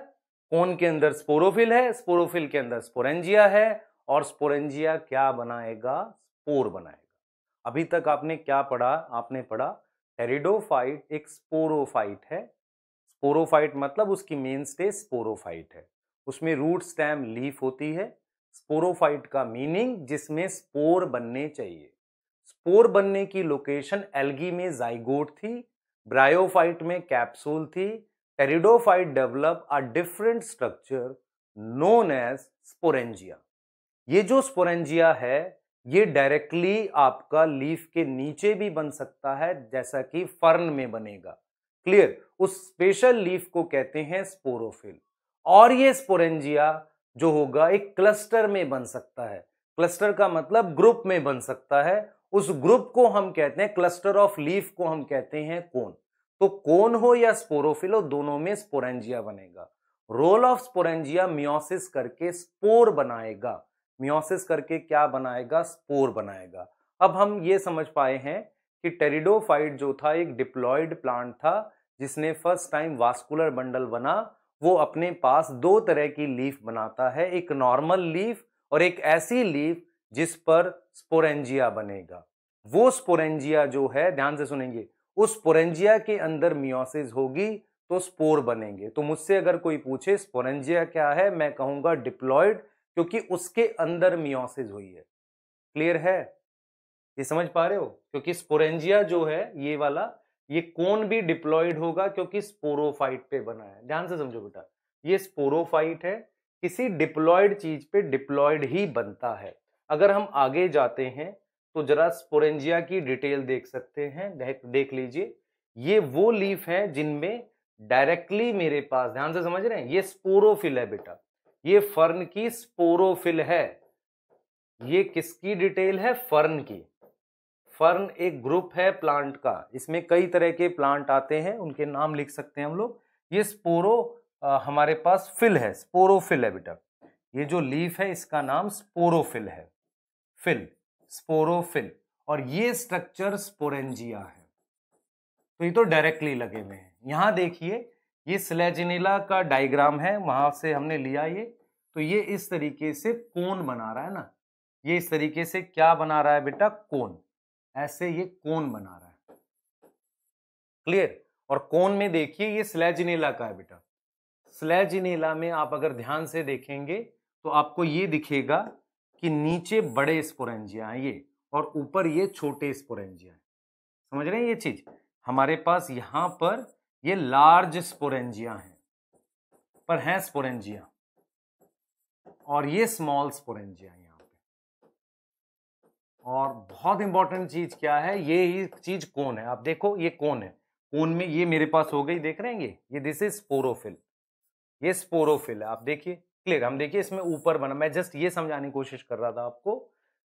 कोन के अंदर स्पोरोफिल है स्पोरोफिल के अंदर स्पोरेंजिया है और स्पोरेंजिया क्या बनाएगा स्पोर बनाएगा अभी तक आपने क्या पढ़ा आपने पढ़ा एरिडोफाइट एक स्पोरोफाइट है स्पोरोफाइट मतलब उसकी मेन स्टेज स्पोरोफाइट है उसमें रूट स्टैम लीफ होती है स्पोरोफाइट का मीनिंग जिसमें स्पोर बनने चाहिए स्पोर बनने की लोकेशन एल्गी में जाइगोट थी ब्रायोफाइट में कैप्सूल थी pteridophyte develop a different structure known as sporangia ये जो स्पोरेंजिया है ये डायरेक्टली आपका लीफ के नीचे भी बन सकता है जैसा कि फर्न में बनेगा क्लियर उस स्पेशल लीफ को कहते हैं स्पोरोफिल और ये स्पोरेंजिया जो होगा एक क्लस्टर में बन सकता है क्लस्टर का मतलब ग्रुप में बन सकता है उस ग्रुप को हम कहते हैं क्लस्टर ऑफ लीफ को हम कहते हैं कोन तो कोन हो या स्पोरोफिल हो दोनों में स्पोरेंजिया बनेगा रोल ऑफ स्पोरेंजिया मियोसिस करके स्पोर बनाएगा मियोसिस करके क्या बनाएगा स्पोर बनाएगा अब हम ये समझ पाए हैं कि टेरिडोफाइट जो था एक डिप्लॉयड प्लांट था जिसने फर्स्ट टाइम वास्कुलर बंडल बना वो अपने पास दो तरह की लीफ बनाता है एक नॉर्मल लीफ और एक ऐसी लीफ जिस पर स्पोरेंजिया बनेगा वो स्पोरेंजिया जो है ध्यान से सुनेंगे उस स्पोरेंजिया के अंदर मियोसिस होगी तो स्पोर बनेंगे तो मुझसे अगर कोई पूछे स्पोरेंजिया क्या है मैं कहूँगा डिप्लॉयड क्योंकि उसके अंदर मियोसिस हुई है क्लियर है ये समझ पा रहे हो क्योंकि स्पोरेंजिया जो है ये वाला ये कौन भी डिप्लॉयड होगा क्योंकि स्पोरोफाइट पे बना है ध्यान से समझो बेटा ये स्पोरोफाइट है किसी डिप्लॉयड चीज पे डिप्लॉयड ही बनता है अगर हम आगे जाते हैं तो जरा स्पोरेंजिया की डिटेल देख सकते हैं देख, देख लीजिए ये वो लीफ है जिनमें डायरेक्टली मेरे पास ध्यान से समझ रहे हैं ये स्पोरोफिल है बेटा ये फर्न की स्पोरोफिल है ये किसकी डिटेल है फर्न की फर्न एक ग्रुप है प्लांट का इसमें कई तरह के प्लांट आते हैं उनके नाम लिख सकते हैं हम लोग ये स्पोरो आ, हमारे पास फिल है स्पोरोफिल है बेटा ये जो लीफ है इसका नाम स्पोरोफिल है फिल स्पोरोफिल और ये स्ट्रक्चर स्पोरेंजिया है तो ये तो डायरेक्टली लगे हुए हैं यहां देखिए ये सिलेजिनेला का डायग्राम है वहां से हमने लिया ये तो ये इस तरीके से कोन बना रहा है ना ये इस तरीके से क्या बना रहा है बेटा कोन ऐसे ये कोन बना रहा है क्लियर और कोन में देखिए ये स्लेजिनेला का है बेटा स्लेजिनेला में आप अगर ध्यान से देखेंगे तो आपको ये दिखेगा कि नीचे बड़े स्पोरेंजिया हैं ये और ऊपर ये छोटे स्पोरेंजिया हैं समझ रहे हैं ये चीज हमारे पास यहां पर ये लार्ज स्पोरेंजिया हैं पर हैं स्पोरेंजिया और ये स्मॉल स्पोरेंजिया यहाँ पे और बहुत इंपॉर्टेंट चीज क्या है ये ही चीज कौन है आप देखो ये कौन है कौन में ये मेरे पास हो गई देख रहे हैं ये ये दिस इज स्पोरोफिल ये स्पोरोफिल है आप देखिए क्लियर हम देखिए इसमें ऊपर बना मैं जस्ट ये समझाने की कोशिश कर रहा था आपको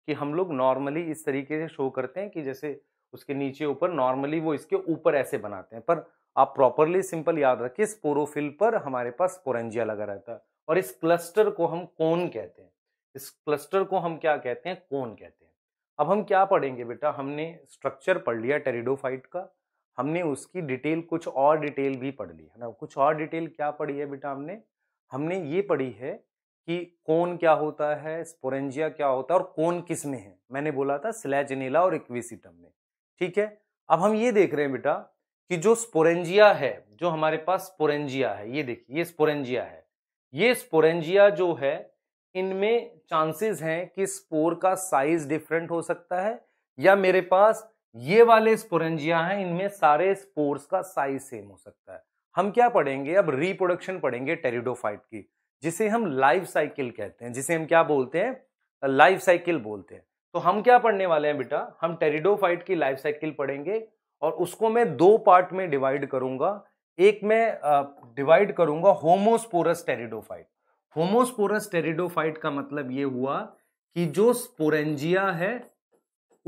कि हम लोग नॉर्मली इस तरीके से शो करते हैं कि जैसे उसके नीचे ऊपर नॉर्मली वो इसके ऊपर ऐसे बनाते हैं पर आप प्रॉपरली सिंपल याद रखिए स्पोरोफिल पर हमारे पास स्पोरेंजिया लगा रहता है और इस क्लस्टर को हम कौन कहते हैं इस क्लस्टर को हम क्या कहते हैं कौन कहते हैं अब हम क्या पढ़ेंगे बेटा हमने स्ट्रक्चर पढ़ लिया टेरिडोफाइट का हमने उसकी डिटेल कुछ और डिटेल भी पढ़ ली है ना कुछ और डिटेल क्या पढ़ी है बेटा हमने हमने ये पढ़ी है कि कौन क्या होता है स्पोरेंजिया क्या होता है और कौन किस में है मैंने बोला था स्लेजनेला और इक्विसिटम में ठीक है अब हम ये देख रहे हैं बेटा कि जो स्पोरेंजिया है जो हमारे पास स्पोरेंजिया है ये देखिए ये स्पोरेंजिया है ये स्पोरेंजिया जो है इनमें चांसेस हैं कि स्पोर का साइज डिफरेंट हो सकता है या मेरे पास ये वाले स्पोरेंजिया हैं इनमें सारे स्पोर्स का साइज सेम हो सकता है हम क्या पढ़ेंगे अब रिप्रोडक्शन पढ़ेंगे टेरिडोफाइट की जिसे हम लाइफ साइकिल कहते हैं जिसे हम क्या बोलते हैं लाइफ साइकिल बोलते हैं तो हम क्या पढ़ने वाले हैं बेटा हम टेरिडोफाइट की लाइफ साइकिल पढ़ेंगे और उसको मैं दो पार्ट में डिवाइड करूंगा एक मैं डिवाइड करूंगा होमोस्पोरस टेरिडोफाइट होमोस्पोरस टेरिडोफाइट का मतलब ये हुआ कि जो स्पोरेंजिया है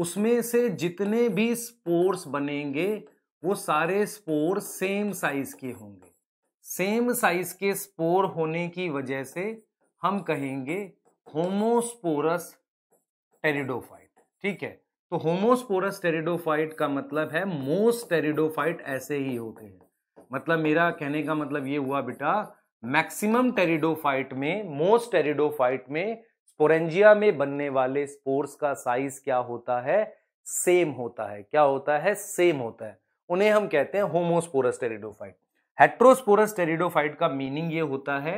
उसमें से जितने भी स्पोर्स बनेंगे वो सारे स्पोर सेम साइज के होंगे सेम साइज के स्पोर होने की वजह से हम कहेंगे होमोस्पोरस टेरिडोफाइट ठीक है तो होमोस्पोरस टेरिडोफाइट का मतलब है मोस्ट टेरिडोफाइट ऐसे ही होते हैं मतलब मेरा कहने का मतलब ये हुआ बेटा मैक्सिमम टेरिडोफाइट में मोस्ट टेरिडोफाइट में स्पोरेंजिया में बनने वाले स्पोर्स का साइज क्या होता है सेम होता है क्या होता है सेम होता है उन्हें हम कहते हैं होमोस्पोरस टेरिडोफाइट हेट्रोस्पोरस टेरिडोफाइट का मीनिंग ये होता है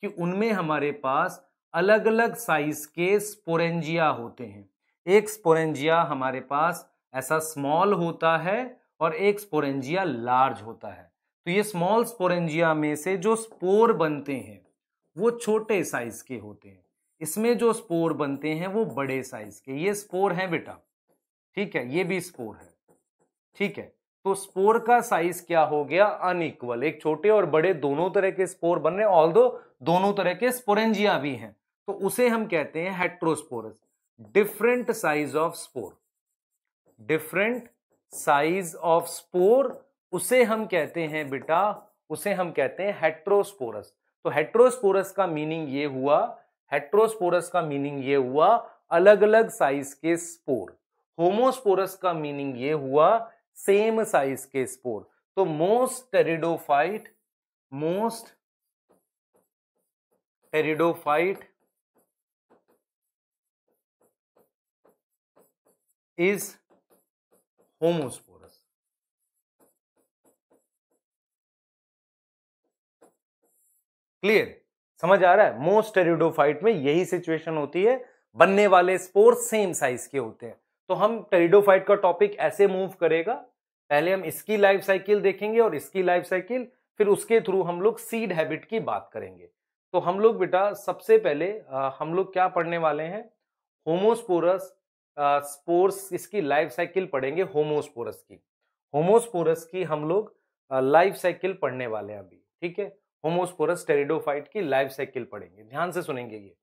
कि उनमें हमारे पास अलग अलग साइज के स्पोरेंजिया होते हैं एक स्पोरेंजिया हमारे पास ऐसा स्मॉल होता है और एक स्पोरेंजिया लार्ज होता है तो ये स्मॉल स्पोरेंजिया में से जो स्पोर बनते हैं वो छोटे साइज के होते हैं इसमें जो स्पोर बनते हैं वो बड़े साइज के ये स्पोर हैं बेटा ठीक है ये भी स्पोर है ठीक है तो स्पोर का साइज क्या हो गया अनइक्वल एक छोटे और बड़े दोनों तरह के स्पोर बन रहे ऑल दो दोनों तरह के स्पोरेंजिया भी हैं तो उसे हम कहते हैं heterosporous different size of spore different size of spore उसे हम कहते हैं बेटा उसे हम कहते हैं हेट्रोस्पोरस तो हेट्रोस्पोरस का मीनिंग ये हुआ हेट्रोस्पोरस का मीनिंग ये हुआ अलग अलग साइज के स्पोर होमोस्पोरस का मीनिंग ये हुआ सेम साइज के स्पोर तो most pteridophyte most pteridophyte is homospore clear समझ आ रहा है मोस्ट टेरिडोफाइट में यही सिचुएशन होती है बनने वाले स्पोर सेम साइज के होते हैं तो हम टेरिडोफाइट का टॉपिक ऐसे मूव करेगा पहले हम इसकी लाइफ साइकिल देखेंगे और इसकी लाइफ साइकिल फिर उसके थ्रू हम लोग सीड हैबिट की बात करेंगे तो हम लोग बेटा सबसे पहले आ, हम लोग क्या पढ़ने वाले हैं होमोस्पोरस स्पोर्स इसकी लाइफ साइकिल पढ़ेंगे होमोस्पोरस की होमोस्पोरस की हम लोग लाइफ साइकिल पढ़ने वाले हैं अभी ठीक है होमोस्पोरस टेरिडोफाइट की लाइफ साइकिल पढ़ेंगे ध्यान से सुनेंगे ये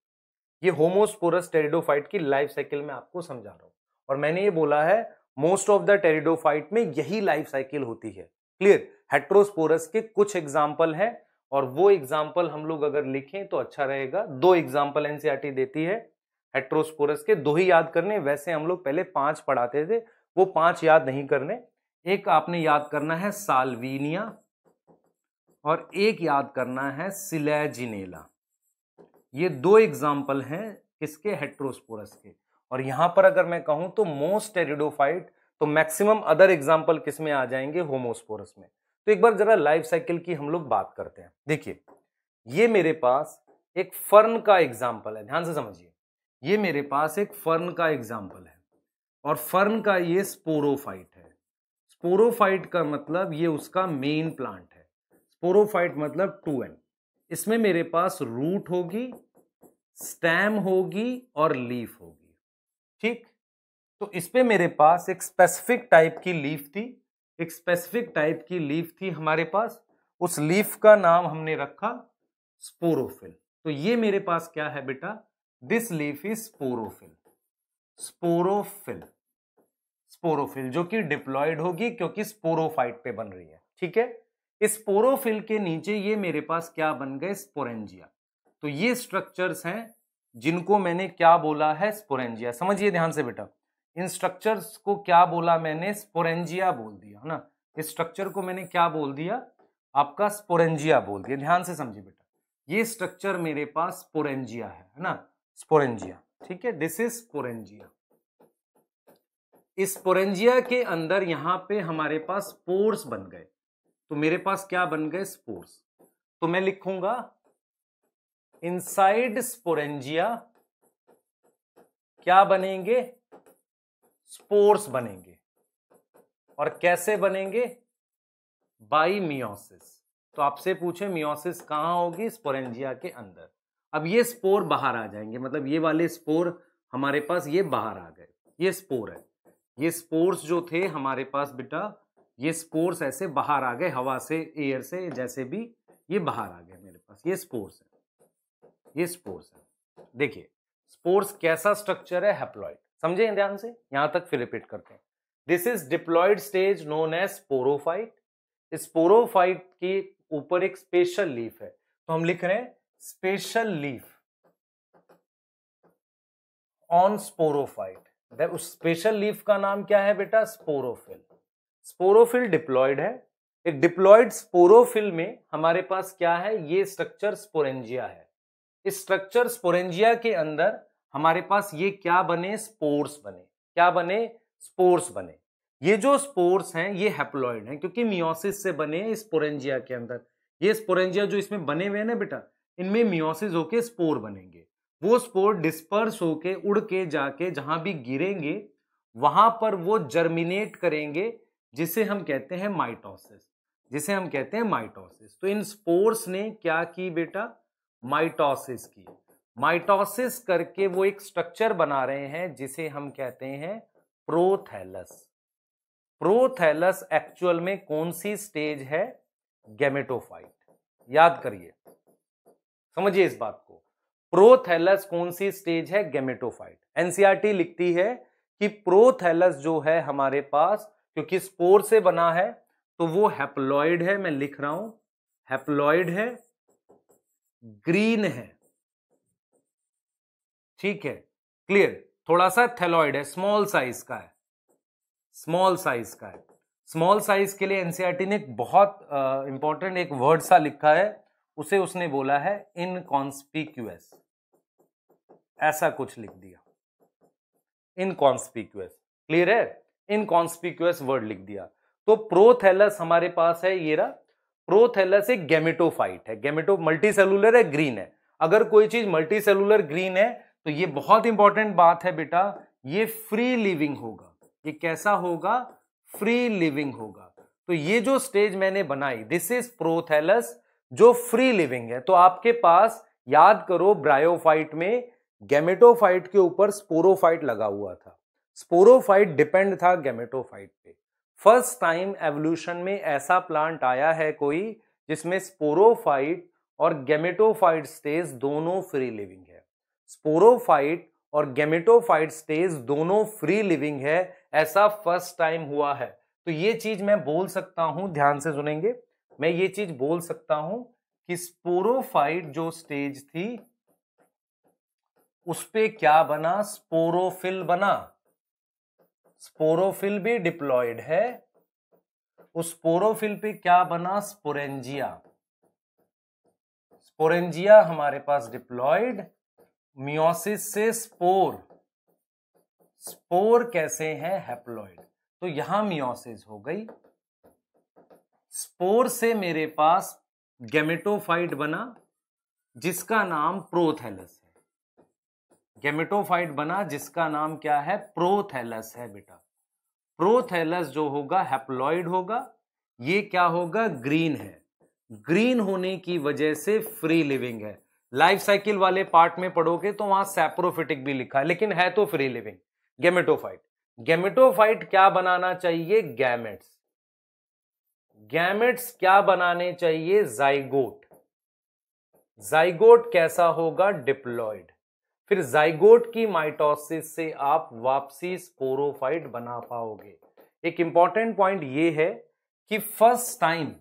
ये होमोस्पोरस टेरिडोफाइट की लाइफ साइकिल में आपको समझा रहा हूँ और मैंने ये बोला है मोस्ट ऑफ द टेरिडोफाइट में यही लाइफ साइकिल होती है क्लियर हेट्रोस्पोरस के कुछ एग्जाम्पल हैं और वो एग्जाम्पल हम लोग अगर लिखें तो अच्छा रहेगा दो एग्जाम्पल एनसीआरटी देती है हेट्रोस्पोरस के दो ही याद करने वैसे हम लोग पहले पांच पढ़ाते थे वो पांच याद नहीं करने एक आपने याद करना है साल्वीनिया और एक याद करना है सिलेजिनेला ये दो एग्जाम्पल हैं किसके हेट्रोस्पोरस के और यहाँ पर अगर मैं कहूँ तो मोस्ट टेरिडोफाइट तो मैक्सिमम अदर एग्जाम्पल किस में आ जाएंगे होमोस्पोरस में तो एक बार जरा लाइफ साइकिल की हम लोग बात करते हैं देखिए ये मेरे पास एक फर्न का एग्जाम्पल है ध्यान से समझिए ये मेरे पास एक फर्न का एग्जाम्पल है और फर्न का ये स्पोरोफाइट है स्पोरोफाइट का मतलब ये उसका मेन प्लांट स्पोरोफाइट मतलब टू एन इसमें मेरे पास रूट होगी स्टैम होगी और लीफ होगी ठीक तो इस पर मेरे पास एक स्पेसिफिक टाइप की लीफ थी एक स्पेसिफिक टाइप की लीफ थी हमारे पास उस लीफ का नाम हमने रखा स्पोरोफिल तो ये मेरे पास क्या है बेटा this leaf is sporophyll sporophyll sporophyll जो कि डिप्लॉयड होगी क्योंकि स्पोरोफाइट पे बन रही है ठीक है स्पोरोफिल के नीचे ये मेरे पास क्या बन गए स्पोरेंजिया तो ये स्ट्रक्चर्स हैं जिनको मैंने क्या बोला है स्पोरेंजिया समझिए ध्यान से बेटा इन स्ट्रक्चर्स को क्या बोला मैंने स्पोरेंजिया बोल दिया है ना इस स्ट्रक्चर को मैंने क्या बोल दिया आपका स्पोरेंजिया बोल दिया ध्यान से समझिए बेटा ये स्ट्रक्चर मेरे पास स्पोरेंजिया है है ना स्पोरेंजिया ठीक है दिस इज स्पोरेंजिया इस स्पोरेंजिया के अंदर यहाँ पे हमारे पास पोर्स बन गए तो मेरे पास क्या बन गए स्पोर्स तो मैं लिखूंगा इनसाइड स्पोरेंजिया क्या बनेंगे स्पोर्स बनेंगे और कैसे बनेंगे बाई मियोसिस तो आपसे पूछे मियोसिस कहां होगी स्पोरेंजिया के अंदर अब ये स्पोर बाहर आ जाएंगे मतलब ये वाले स्पोर हमारे पास ये बाहर आ गए ये स्पोर है ये स्पोर्स जो थे हमारे पास बेटा ये स्पोर्स ऐसे बाहर आ गए हवा से एयर से जैसे भी ये बाहर आ गए मेरे पास ये स्पोर्स है ये स्पोर्स है देखिए स्पोर्स कैसा स्ट्रक्चर है हेप्लॉइड समझे ध्यान से यहां तक फिर रिपीट करते हैं this is diploid stage known as sporophyte sporophyte के ऊपर एक स्पेशल लीफ है तो हम लिख रहे हैं स्पेशल लीफ ऑन स्पोरोफाइट उस स्पेशल लीफ का नाम क्या है बेटा स्पोरोफिल स्पोरोफिल डिप्लॉयड है एक डिप्लॉयड स्पोरोफिल में हमारे पास क्या है ये स्ट्रक्चर स्पोरेंजिया है इस स्ट्रक्चर स्पोरेंजिया के अंदर हमारे पास ये क्या बने स्पोर्स बने क्या बने स्पोर्स बने ये जो स्पोर्स हैं ये हैप्लॉयड हैं क्योंकि मियोसिस से बने हैं स्पोरेंजिया के अंदर ये स्पोरेंजिया जो इसमें बने हुए हैं ना बेटा इनमें मियोसिस होके स्पोर बनेंगे वो स्पोर डिस्पर्स होके उड़ के जाके जहां भी गिरेंगे वहां पर वो जर्मिनेट करेंगे जिसे हम कहते हैं माइटोसिस जिसे हम कहते हैं माइटोसिस तो इन स्पोर्स ने क्या की बेटा माइटोसिस की माइटोसिस करके वो एक स्ट्रक्चर बना रहे हैं जिसे हम कहते हैं प्रोथैलस प्रोथैलस एक्चुअल में कौन सी स्टेज है गेमेटोफाइट याद करिए समझिए इस बात को प्रोथैलस कौन सी स्टेज है गेमेटोफाइट एनसीआरटी लिखती है कि प्रोथैलस जो है हमारे पास क्योंकि स्पोर से बना है तो वो हैप्लॉइड है मैं लिख रहा हूं हैप्लॉइड है ग्रीन है ठीक है क्लियर थोड़ा सा थैलॉइड है स्मॉल साइज का है स्मॉल साइज का है स्मॉल साइज के लिए एनसीआरटी e ने एक बहुत इंपॉर्टेंट uh, एक वर्ड सा लिखा है उसे उसने बोला है इनकॉन्स्पिक्यूएस ऐसा कुछ लिख दिया इनकॉन्स्पिक्यूएस क्लियर है इनकॉन्स्पिक्यूस वर्ड लिख दिया तो प्रोथेलस हमारे पास है ये रहा प्रोथेलस एक गेमेटोफाइट है गेमेटो मल्टी सेलुलर है ग्रीन है अगर कोई चीज मल्टी सेलुलर ग्रीन है तो ये बहुत इंपॉर्टेंट बात है बेटा ये फ्री लिविंग होगा ये कैसा होगा फ्री लिविंग होगा तो ये जो स्टेज मैंने बनाई दिस इज प्रोथेलस जो फ्री लिविंग है तो आपके पास याद करो ब्रायोफाइट में गेमेटोफाइट के ऊपर स्पोरोफाइट लगा हुआ था स्पोरोफाइट डिपेंड था गैमेटोफाइट पे फर्स्ट टाइम एवोल्यूशन में ऐसा प्लांट आया है कोई जिसमें स्पोरोफाइट और गैमेटोफाइट स्टेज दोनों फ्री लिविंग है स्पोरोफाइट और गैमेटोफाइट स्टेज दोनों फ्री लिविंग है ऐसा फर्स्ट टाइम हुआ है तो ये चीज मैं बोल सकता हूं ध्यान से सुनेंगे मैं ये चीज बोल सकता हूं कि स्पोरोफाइट जो स्टेज थी उस पर क्या बना स्पोरोफिल बना स्पोरोफिल भी डिप्लॉयड है उस स्पोरोफिल पे क्या बना स्पोरेंजिया स्पोरेंजिया हमारे पास डिप्लॉयड मियोसिस से स्पोर स्पोर कैसे हैं हैप्लॉयड तो यहां मियोसिस हो गई स्पोर से मेरे पास गेमेटोफाइट बना जिसका नाम प्रोथेलस गेमेटोफाइट बना जिसका नाम क्या है प्रोथैलस है बेटा प्रोथैलस जो होगा हैप्लॉइड होगा ये क्या होगा ग्रीन है ग्रीन होने की वजह से फ्री लिविंग है लाइफ साइकिल वाले पार्ट में पढ़ोगे तो वहां सैप्रोफिटिक भी लिखा है लेकिन है तो फ्री लिविंग गेमेटोफाइट गेमेटोफाइट क्या बनाना चाहिए गैमेट्स गैमेट्स क्या बनाने चाहिए जाइगोट जाइगोट कैसा होगा डिप्लॉयड फिर जाइगोट की माइटोसिस से आप वापसी स्पोरोफाइट बना पाओगे एक इंपॉर्टेंट पॉइंट ये है कि फर्स्ट टाइम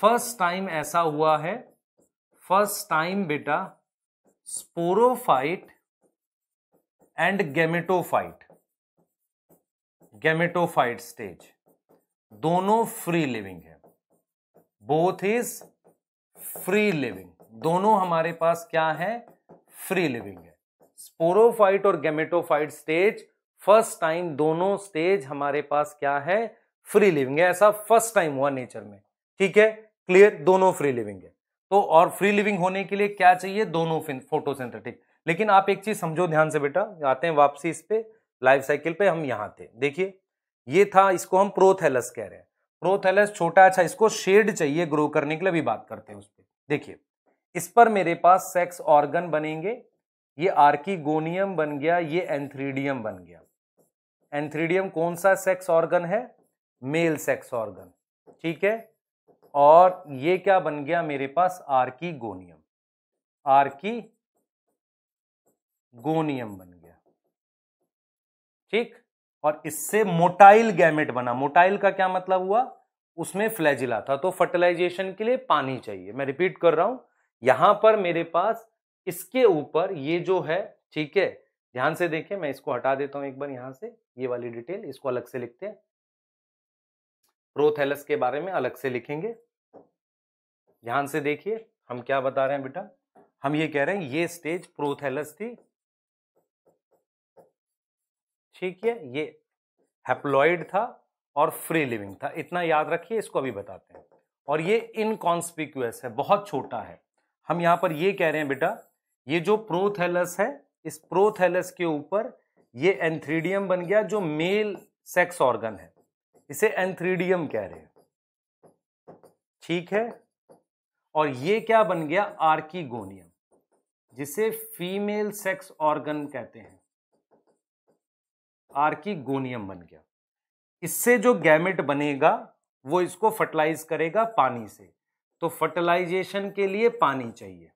फर्स्ट टाइम ऐसा हुआ है फर्स्ट टाइम बेटा sporophyte and gametophyte gametophyte stage दोनों फ्री लिविंग है बोथ इज फ्री लिविंग दोनों हमारे पास क्या है फ्री लिविंग है स्पोरोफाइट और गेमेटोफाइट स्टेज फर्स्ट टाइम दोनों स्टेज हमारे पास क्या है फ्री लिविंग है ऐसा फर्स्ट टाइम हुआ नेचर में ठीक है क्लियर दोनों फ्री लिविंग है तो और फ्री लिविंग होने के लिए क्या चाहिए दोनों फोटोसिंथेटिक लेकिन आप एक चीज समझो ध्यान से बेटा आते हैं वापसी इस पे लाइफ साइकिल पे हम यहाँ थे देखिए ये था इसको हम प्रोथेलस कह रहे हैं प्रोथेलस छोटा अच्छा इसको शेड चाहिए ग्रो करने के लिए भी बात करते हैं उस पर देखिए इस पर मेरे पास सेक्स ऑर्गन बनेंगे ये आर्कीगोनियम बन गया ये एंथ्रीडियम बन गया एंथ्रीडियम कौन सा सेक्स ऑर्गन है मेल सेक्स ऑर्गन ठीक है और ये क्या बन गया मेरे पास आर्कीगोनियम आर्की गोनियम बन गया ठीक और इससे मोटाइल गैमेट बना मोटाइल का क्या मतलब हुआ उसमें फ्लैजिला था तो फर्टिलाइजेशन के लिए पानी चाहिए मैं रिपीट कर रहा हूं यहां पर मेरे पास इसके ऊपर ये जो है ठीक है ध्यान से देखें मैं इसको हटा देता हूं एक बार यहां से ये वाली डिटेल इसको अलग से लिखते हैं प्रोथेलस के बारे में अलग से लिखेंगे ध्यान से देखिए हम क्या बता रहे हैं बेटा हम ये कह रहे हैं ये स्टेज प्रोथेलस थी ठीक है ये हेप्लॉइड था और फ्री लिविंग था इतना याद रखिए इसको अभी बताते हैं और ये इनकॉन्स्पिक्यूस है बहुत छोटा है हम यहां पर ये कह रहे हैं बेटा ये जो प्रोथेलस है इस प्रोथेलस के ऊपर ये एंथ्रीडियम बन गया जो मेल सेक्स ऑर्गन है इसे एंथ्रीडियम कह रहे हैं ठीक है और ये क्या बन गया आर्कीगोनियम जिसे फीमेल सेक्स ऑर्गन कहते हैं आर्कीगोनियम बन गया इससे जो गैमेट बनेगा वो इसको फर्टिलाइज करेगा पानी से तो फर्टिलाइजेशन के लिए पानी चाहिए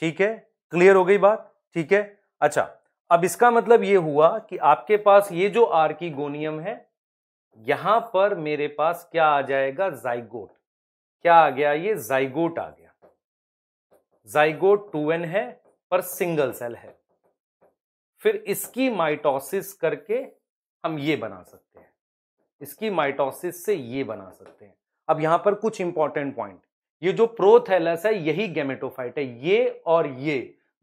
ठीक है क्लियर हो गई बात ठीक है अच्छा अब इसका मतलब ये हुआ कि आपके पास ये जो आर की गोनियम है यहां पर मेरे पास क्या आ जाएगा जाइगोट क्या आ गया ये जाइगोट आ गया जाइगोट टू एन है पर सिंगल सेल है फिर इसकी माइटोसिस करके हम ये बना सकते हैं इसकी माइटोसिस से ये बना सकते हैं अब यहां पर कुछ इंपॉर्टेंट पॉइंट ये जो प्रोथैलस है यही गेमेटोफाइट है ये और ये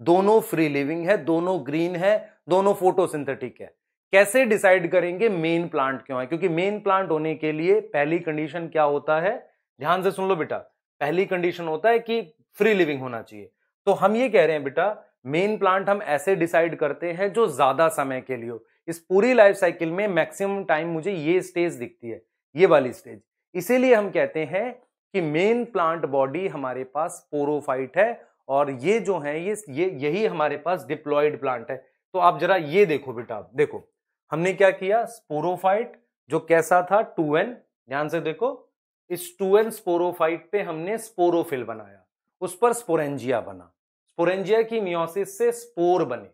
दोनों फ्री लिविंग है दोनों ग्रीन है दोनों फोटोसिंथेटिक है कैसे डिसाइड करेंगे मेन प्लांट क्यों है क्योंकि मेन प्लांट होने के लिए पहली कंडीशन क्या होता है ध्यान से सुन लो बेटा पहली कंडीशन होता है कि फ्री लिविंग होना चाहिए तो हम ये कह रहे हैं बेटा मेन प्लांट हम ऐसे डिसाइड करते हैं जो ज्यादा समय के लिए हो इस पूरी लाइफ साइकिल में मैक्सिमम टाइम मुझे ये स्टेज दिखती है ये वाली स्टेज इसीलिए हम कहते हैं कि मेन प्लांट बॉडी हमारे पास पोरोफाइट है और ये जो है ये ये यही हमारे पास डिप्लॉयड प्लांट है तो आप जरा ये देखो बेटा देखो हमने क्या किया स्पोरोफाइट जो कैसा था 2n ध्यान से देखो इस 2n स्पोरोफाइट पे हमने स्पोरोफिल बनाया उस पर स्पोरेंजिया बना स्पोरेंजिया की मियोसिस से स्पोर बने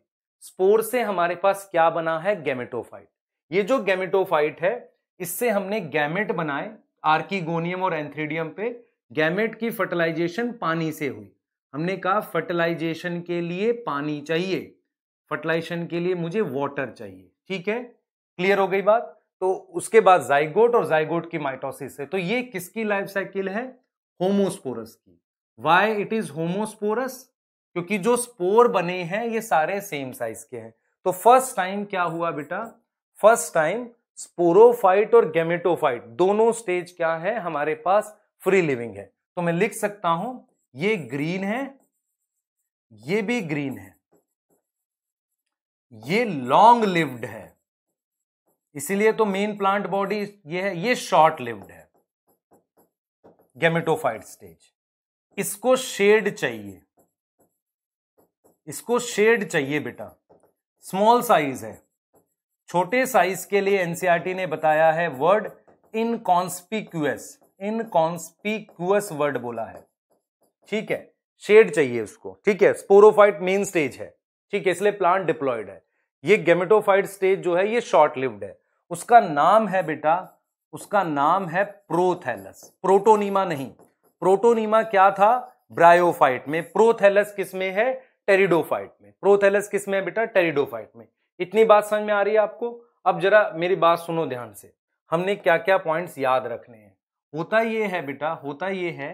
स्पोर से हमारे पास क्या बना है गैमेटोफाइट ये जो गैमेटोफाइट है इससे हमने गैमेट बनाए आर्कीगोनियम और एंथ्रीडियम पे गैमेट की फर्टिलाइजेशन पानी से हुई हमने कहा फर्टिलाइजेशन के लिए पानी चाहिए फर्टिलाइजेशन के लिए मुझे वाटर चाहिए ठीक है क्लियर हो गई बात तो उसके बाद जाइगोट और जाइगोट की माइटोसिस है तो ये किसकी लाइफ साइकिल है होमोस्पोरस की वाई इट इज होमोस्पोरस क्योंकि जो स्पोर बने हैं ये सारे सेम साइज के हैं तो फर्स्ट टाइम क्या हुआ बेटा फर्स्ट टाइम स्पोरोफाइट और गेमेटोफाइट दोनों स्टेज क्या है हमारे पास फ्री लिविंग है तो मैं लिख सकता हूं ये ग्रीन है ये भी ग्रीन है ये लॉन्ग लिव्ड है इसीलिए तो मेन प्लांट बॉडी ये है ये शॉर्ट लिव्ड है गेमेटोफाइट स्टेज इसको शेड चाहिए इसको शेड चाहिए बेटा स्मॉल साइज है छोटे साइज के लिए एनसीईआरटी e ने बताया है वर्ड इनकॉन्स्पिक्यूएस इनकॉन्स्पिक्यूअस वर्ड बोला है ठीक है शेड चाहिए उसको ठीक है स्पोरोफाइट मेन स्टेज है ठीक है इसलिए प्लांट डिप्लॉयड है ये गेमेटोफाइट स्टेज जो है ये शॉर्ट लिव्ड है उसका नाम है बेटा उसका नाम है प्रोथेलस प्रोटोनीमा नहीं प्रोटोनीमा क्या था ब्रायोफाइट में प्रोथेलस किसमें है टेरिडोफाइट में प्रोथेलस किसमें है बेटा टेरिडोफाइट में इतनी बात समझ में आ रही है आपको अब जरा मेरी बात सुनो ध्यान से हमने क्या क्या पॉइंट्स याद रखने हैं होता ये है बेटा होता ये है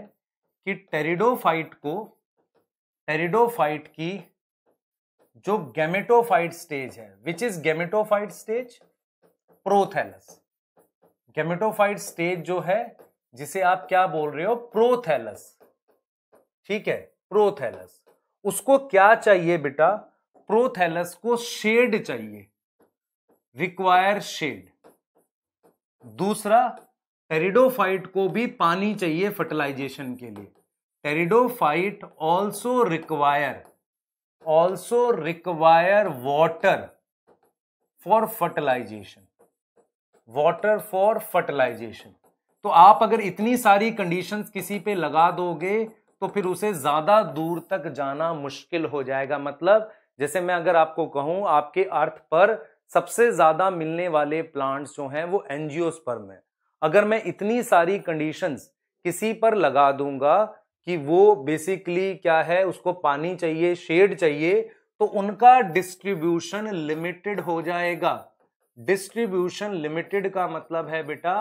कि टेरिडोफाइट को टेरिडोफाइट की जो गैमेटोफाइट स्टेज है which is gametophyte stage prothallus gametophyte stage जो है जिसे आप क्या बोल रहे हो प्रोथैलस ठीक है प्रोथैलस उसको क्या चाहिए बेटा प्रोथैलस को शेड चाहिए रिक्वायर शेड दूसरा टेरिडोफाइट को भी पानी चाहिए फर्टिलाइजेशन के लिए pteridophyte also require also require water for fertilisation water for fertilisation तो आप अगर इतनी सारी कंडीशंस किसी पे लगा दोगे तो फिर उसे ज्यादा दूर तक जाना मुश्किल हो जाएगा मतलब जैसे मैं अगर आपको कहूं आपके अर्थ पर सबसे ज़्यादा मिलने वाले प्लांट्स जो हैं वो एनजियोस्पर्म है अगर मैं इतनी सारी कंडीशंस किसी पर लगा दूंगा कि वो बेसिकली क्या है उसको पानी चाहिए शेड चाहिए तो उनका डिस्ट्रीब्यूशन लिमिटेड हो जाएगा डिस्ट्रीब्यूशन लिमिटेड का मतलब है बेटा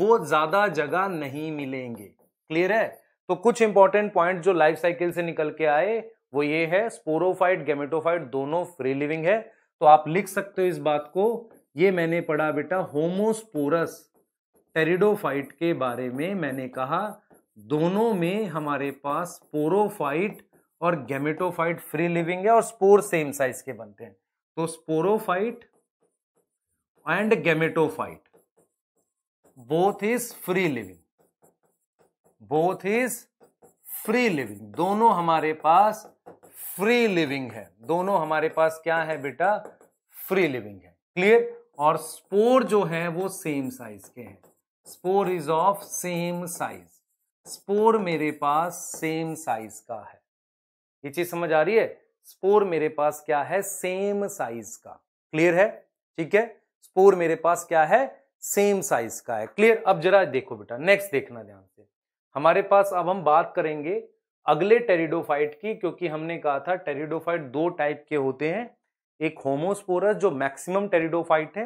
वो ज़्यादा जगह नहीं मिलेंगे क्लियर है तो कुछ इंपॉर्टेंट पॉइंट जो लाइफ साइकिल से निकल के आए वो ये है स्पोरोफाइट गेमेटोफाइट दोनों फ्री लिविंग है तो आप लिख सकते हो इस बात को ये मैंने पढ़ा बेटा होमोस्पोरस टेरिडोफाइट के बारे में मैंने कहा दोनों में हमारे पास स्पोरोफाइट और गेमेटोफाइट फ्री लिविंग है और स्पोर सेम साइज के बनते हैं तो sporophyte and gametophyte both is free living both is free living दोनों हमारे पास फ्री लिविंग है दोनों हमारे पास क्या है बेटा फ्री लिविंग है क्लियर और स्पोर जो है वो सेम साइज के हैं spore is of same size spore मेरे पास सेम साइज का है ये चीज समझ आ रही है स्पोर मेरे पास क्या है सेम साइज का क्लियर है ठीक है स्पोर मेरे पास क्या है सेम साइज का है क्लियर अब जरा देखो बेटा नेक्स्ट देखना ध्यान से हमारे पास अब हम बात करेंगे अगले टेरिडोफाइट की क्योंकि हमने कहा था टेरिडोफाइट दो टाइप के होते हैं एक होमोस्पोरस जो मैक्सिमम टेरिडोफाइट है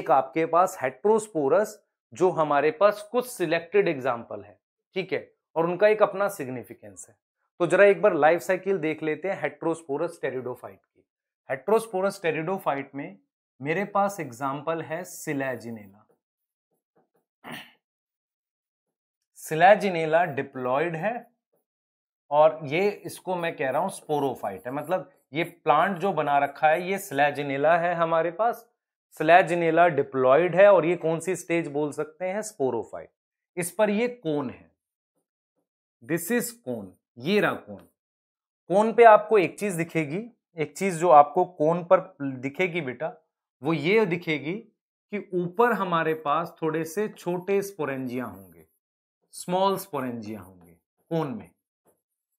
एक आपके पास हेट्रोस्पोरस जो हमारे पास कुछ सिलेक्टेड एग्जाम्पल है ठीक है और उनका एक अपना सिग्निफिकेंस है तो जरा एक बार लाइफ साइकिल देख लेते हैं हेट्रोस्पोरस टेरिडोफाइट की हेट्रोस्पोरस टेरिडोफाइट में मेरे पास एग्जाम्पल है सिलेजिनेला सिलेजिनेला डिप्लॉयड है और ये इसको मैं कह रहा हूँ स्पोरोफाइट है मतलब ये प्लांट जो बना रखा है ये स्लैजनेला है हमारे पास स्लेजनेला डिप्लॉयड है और ये कौन सी स्टेज बोल सकते हैं स्पोरोफाइट इस पर ये कोन है दिस इज कोन ये रहा कोन कोन पे आपको एक चीज दिखेगी एक चीज जो आपको कोन पर दिखेगी बेटा वो ये दिखेगी कि ऊपर हमारे पास थोड़े से छोटे स्पोरेंजिया होंगे स्मॉल स्पोरेंजिया होंगे कोन में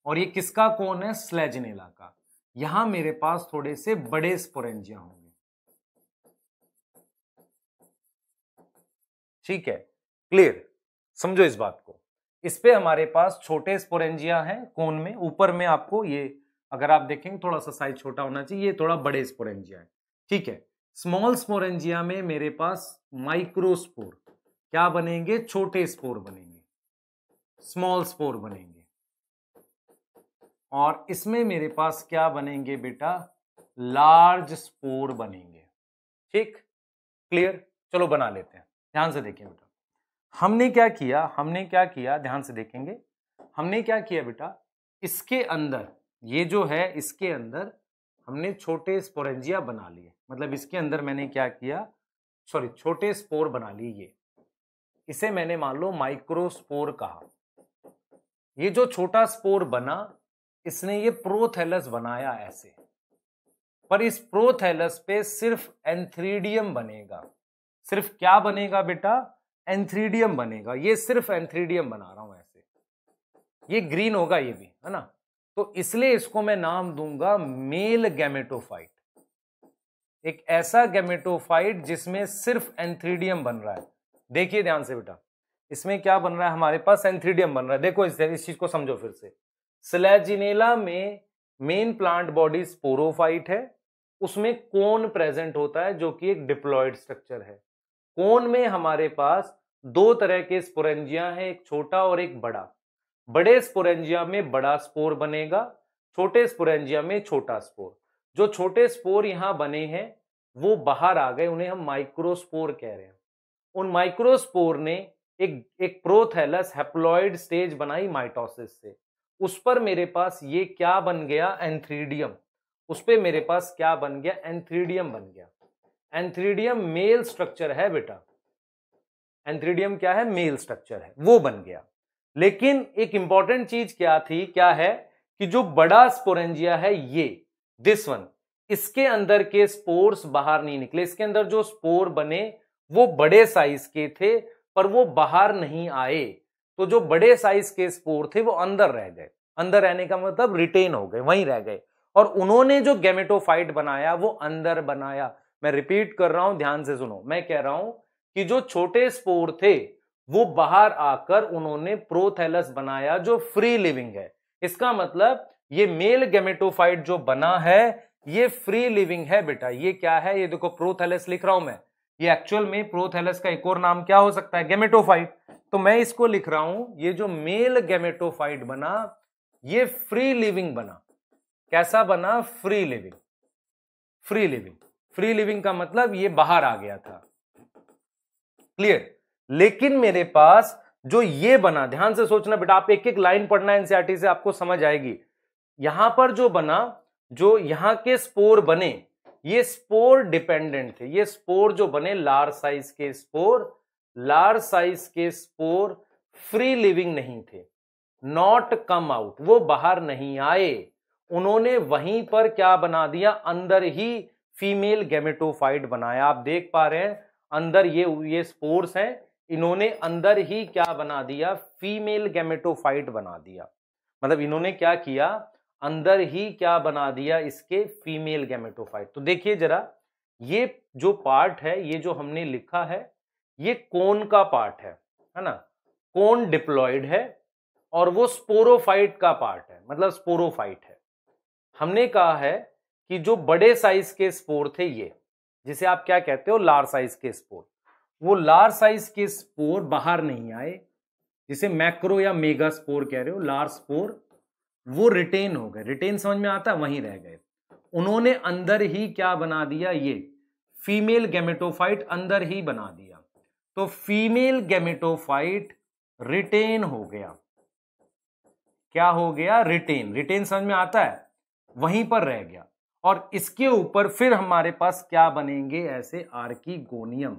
और ये किसका कौन है स्लेजनेला का यहां मेरे पास थोड़े से बड़े स्पोरेंजिया होंगे ठीक है क्लियर समझो इस बात को इस पे हमारे पास छोटे स्पोरेंजिया हैं कोन में ऊपर में आपको ये अगर आप देखेंगे थोड़ा सा साइज छोटा होना चाहिए ये थोड़ा बड़े स्पोरेंजिया है ठीक है स्मॉल स्पोरेंजिया में मेरे पास माइक्रोस्पोर क्या बनेंगे छोटे स्पोर बनेंगे स्मॉल स्पोर बनेंगे और इसमें मेरे पास क्या बनेंगे बेटा लार्ज स्पोर बनेंगे ठीक क्लियर चलो बना लेते हैं ध्यान से देखें बेटा हमने क्या किया हमने क्या किया ध्यान से देखेंगे हमने क्या किया बेटा इसके अंदर ये जो है इसके अंदर हमने छोटे स्पोरेंजिया बना लिए मतलब इसके अंदर मैंने क्या किया सॉरी छोटे स्पोर बना लिए ये इसे मैंने मान लो माइक्रोस्पोर कहा ये जो छोटा स्पोर बना इसने ये प्रोथेलस बनाया ऐसे पर इस प्रोथेलस पे सिर्फ एंथ्रीडियम बनेगा सिर्फ क्या बनेगा बेटा एंथ्रीडियम बनेगा ये सिर्फ एंथ्रीडियम बना रहा हूं ऐसे ये ग्रीन होगा ये भी है ना तो इसलिए इसको मैं नाम दूंगा मेल गैमेटोफाइट एक ऐसा गैमेटोफाइट जिसमें सिर्फ एंथ्रीडियम बन रहा है देखिए ध्यान से बेटा इसमें क्या बन रहा है हमारे पास एंथ्रीडियम बन रहा है देखो इस चीज को समझो फिर से स्लैजिनेला में मेन प्लांट बॉडी स्पोरोफाइट है उसमें कोन प्रेजेंट होता है जो कि एक डिप्लॉयड स्ट्रक्चर है कोन में हमारे पास दो तरह के स्पोरेंजिया हैं एक छोटा और एक बड़ा बड़े स्पोरेंजिया में बड़ा स्पोर बनेगा छोटे स्पोरेंजिया में छोटा स्पोर जो छोटे स्पोर यहाँ बने हैं वो बाहर आ गए उन्हें हम माइक्रोस्पोर कह रहे हैं उन माइक्रोस्पोर ने एक एक प्रोथेलस हेप्लॉयड स्टेज बनाई माइटोसिस से उस पर मेरे पास ये क्या बन गया एंथ्रीडियम उस पर मेरे पास क्या बन गया एंथ्रीडियम बन गया एंथ्रीडियम मेल स्ट्रक्चर है बेटा एंथ्रीडियम क्या है मेल स्ट्रक्चर है वो बन गया लेकिन एक इंपॉर्टेंट चीज क्या थी क्या है कि जो बड़ा स्पोरेंजिया है ये दिस वन इसके अंदर के स्पोर्स बाहर नहीं निकले इसके अंदर जो स्पोर बने वो बड़े साइज के थे पर वो बाहर नहीं आए तो जो बड़े साइज के स्पोर थे वो अंदर रह गए अंदर रहने का मतलब रिटेन हो गए वहीं रह गए और उन्होंने जो गेमेटोफाइट बनाया वो अंदर बनाया मैं रिपीट कर रहा हूं ध्यान से सुनो मैं कह रहा हूं कि जो छोटे स्पोर थे वो बाहर आकर उन्होंने प्रोथेलस बनाया जो फ्री लिविंग है इसका मतलब ये मेल गेमेटोफाइट जो बना है ये फ्री लिविंग है बेटा ये क्या है ये देखो प्रोथेलस लिख रहा हूं मैं ये एक्चुअल में प्रोथेलस का एक और नाम क्या हो सकता है गेमेटोफाइट तो मैं इसको लिख रहा हूं ये जो मेल गैमेटोफाइट बना ये फ्री लिविंग बना कैसा बना free living free living free living का मतलब ये बाहर आ गया था क्लियर लेकिन मेरे पास जो ये बना ध्यान से सोचना बेटा आप एक एक लाइन पढ़ना एनसीआरटी e से आपको समझ आएगी यहां पर जो बना जो यहां के स्पोर बने ये स्पोर डिपेंडेंट थे ये स्पोर जो बने लार्ज साइज के स्पोर लार्ज साइज के स्पोर फ्री लिविंग नहीं थे नॉट कम आउट वो बाहर नहीं आए उन्होंने वहीं पर क्या बना दिया अंदर ही फीमेल गेमेटोफाइट बनाया आप देख पा रहे हैं अंदर ये ये स्पोर्स हैं इन्होंने अंदर ही क्या बना दिया फीमेल गेमेटोफाइट बना दिया मतलब इन्होंने क्या किया अंदर ही क्या बना दिया इसके फीमेल गेमेटोफाइट तो देखिए जरा ये जो पार्ट है ये जो हमने लिखा है ये कोन का पार्ट है है ना कोन डिप्लॉयड है और वो स्पोरोफाइट का पार्ट है मतलब स्पोरोफाइट है हमने कहा है कि जो बड़े साइज के स्पोर थे ये जिसे आप क्या कहते हो लार्ज साइज के स्पोर वो लार्ज साइज के स्पोर बाहर नहीं आए जिसे मैक्रो या मेगा स्पोर कह रहे हो लार्ज स्पोर वो रिटेन हो गए रिटेन समझ में आता वहीं रह गए उन्होंने अंदर ही क्या बना दिया ये फीमेल गेमेटोफाइट अंदर ही बना दिया तो फीमेल गैमेटोफाइट रिटेन हो गया क्या हो गया रिटेन रिटेन समझ में आता है वहीं पर रह गया और इसके ऊपर फिर हमारे पास क्या बनेंगे ऐसे गोनियम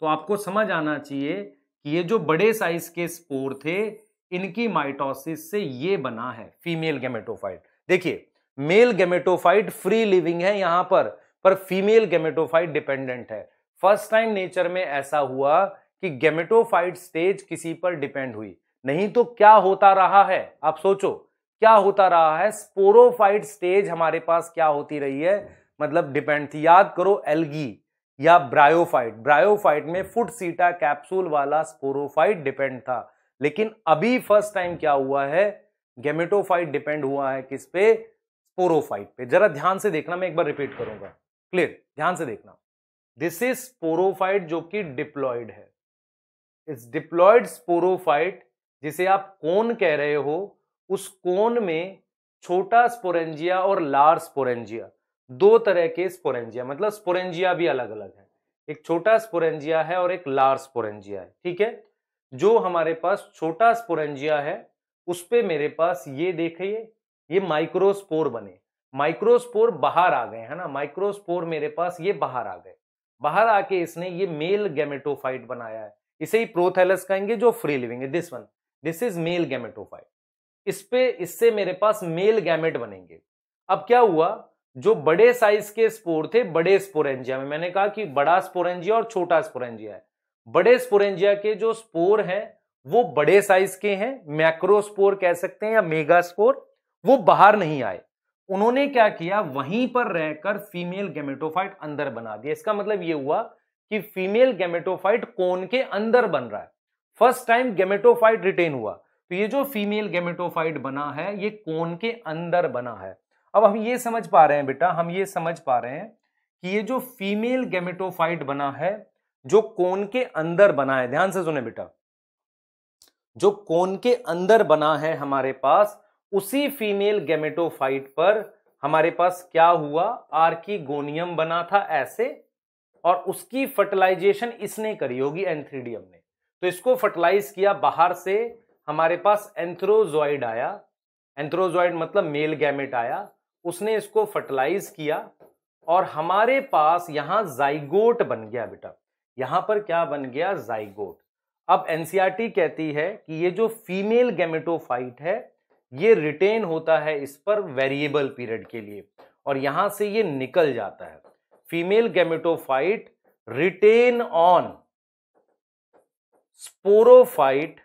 तो आपको समझ आना चाहिए कि ये जो बड़े साइज के स्पोर थे इनकी माइटोसिस से ये बना है फीमेल गैमेटोफाइट देखिए मेल गैमेटोफाइट फ्री लिविंग है यहां पर पर फीमेल गैमेटोफाइट डिपेंडेंट है फर्स्ट टाइम नेचर में ऐसा हुआ कि गेमेटोफाइट स्टेज किसी पर डिपेंड हुई नहीं तो क्या होता रहा है आप सोचो क्या होता रहा है स्पोरोफाइट स्टेज हमारे पास क्या होती रही है मतलब डिपेंड थी याद करो एलगी या ब्रायोफाइट ब्रायोफाइट में फुट सीटा कैप्सूल वाला स्पोरोफाइट डिपेंड था लेकिन अभी फर्स्ट टाइम क्या हुआ है गेमेटोफाइट डिपेंड हुआ है किस पे स्पोरोफाइट पे जरा ध्यान से देखना मैं एक बार रिपीट करूंगा क्लियर ध्यान से देखना दिस इज स्पोरोफाइट जो कि डिप्लॉयड है इस डिप्लॉयड स्पोरोफाइट जिसे आप कोन कह रहे हो उस कोन में छोटा स्पोरेंजिया और लार्ज स्पोरेंजिया दो तरह के स्पोरेंजिया मतलब स्पोरेंजिया भी अलग अलग है एक छोटा स्पोरेंजिया है और एक लार्ज स्पोरेंजिया है ठीक है जो हमारे पास छोटा स्पोरेंजिया है उस पर मेरे पास ये देखिए ये माइक्रोस्पोर बने माइक्रोस्पोर बाहर आ गए है ना माइक्रोस्पोर मेरे पास ये बाहर आ गए बाहर आके इसने ये मेल गैमेटोफाइट बनाया है इसे ही प्रोथैलस कहेंगे जो फ्री लिविंग है this one this is male gametophyte इस पे इससे मेरे पास मेल गैमेट बनेंगे अब क्या हुआ जो बड़े साइज के स्पोर थे बड़े स्पोरेंजिया में मैंने कहा कि बड़ा स्पोरेंजिया और छोटा स्पोरेंजिया है बड़े स्पोरेंजिया के जो स्पोर हैं वो बड़े साइज के हैं मैक्रोस्पोर कह सकते हैं या मेगा स्पोर वो बाहर नहीं आए उन्होंने क्या किया वहीं पर रहकर फीमेल गेमेटोफाइट अंदर बना दिया इसका मतलब यह हुआ कि फीमेल गेमेटोफाइट कोन के अंदर बन रहा है फर्स्ट टाइम गेमेटोफाइट रिटेन हुआ तो ये जो फीमेल गेमेटोफाइट बना है ये कोन के अंदर बना है अब हम ये समझ पा रहे हैं बेटा हम ये समझ पा रहे हैं कि ये जो फीमेल गेमेटोफाइट बना है जो कोन के अंदर बना है ध्यान से सुने बेटा जो कोन के अंदर बना है हमारे पास उसी फीमेल गेमेटोफाइट पर हमारे पास क्या हुआ आर्कीगोनियम बना था ऐसे और उसकी फर्टिलाइजेशन इसने करी होगी एंथ्रीडियम ने तो इसको फर्टिलाइज किया बाहर से हमारे पास एंथ्रोजॉइड आया एंथ्रोजॉइड मतलब मेल गैमेट आया उसने इसको फर्टिलाइज किया और हमारे पास यहां जाइगोट बन गया बेटा यहां पर क्या बन गया जाइगोट अब एनसीआरटी e कहती है कि ये जो फीमेल गैमेटोफाइट है ये रिटेन होता है इस पर वेरिएबल पीरियड के लिए और यहां से ये निकल जाता है female gametophyte retain on sporophyte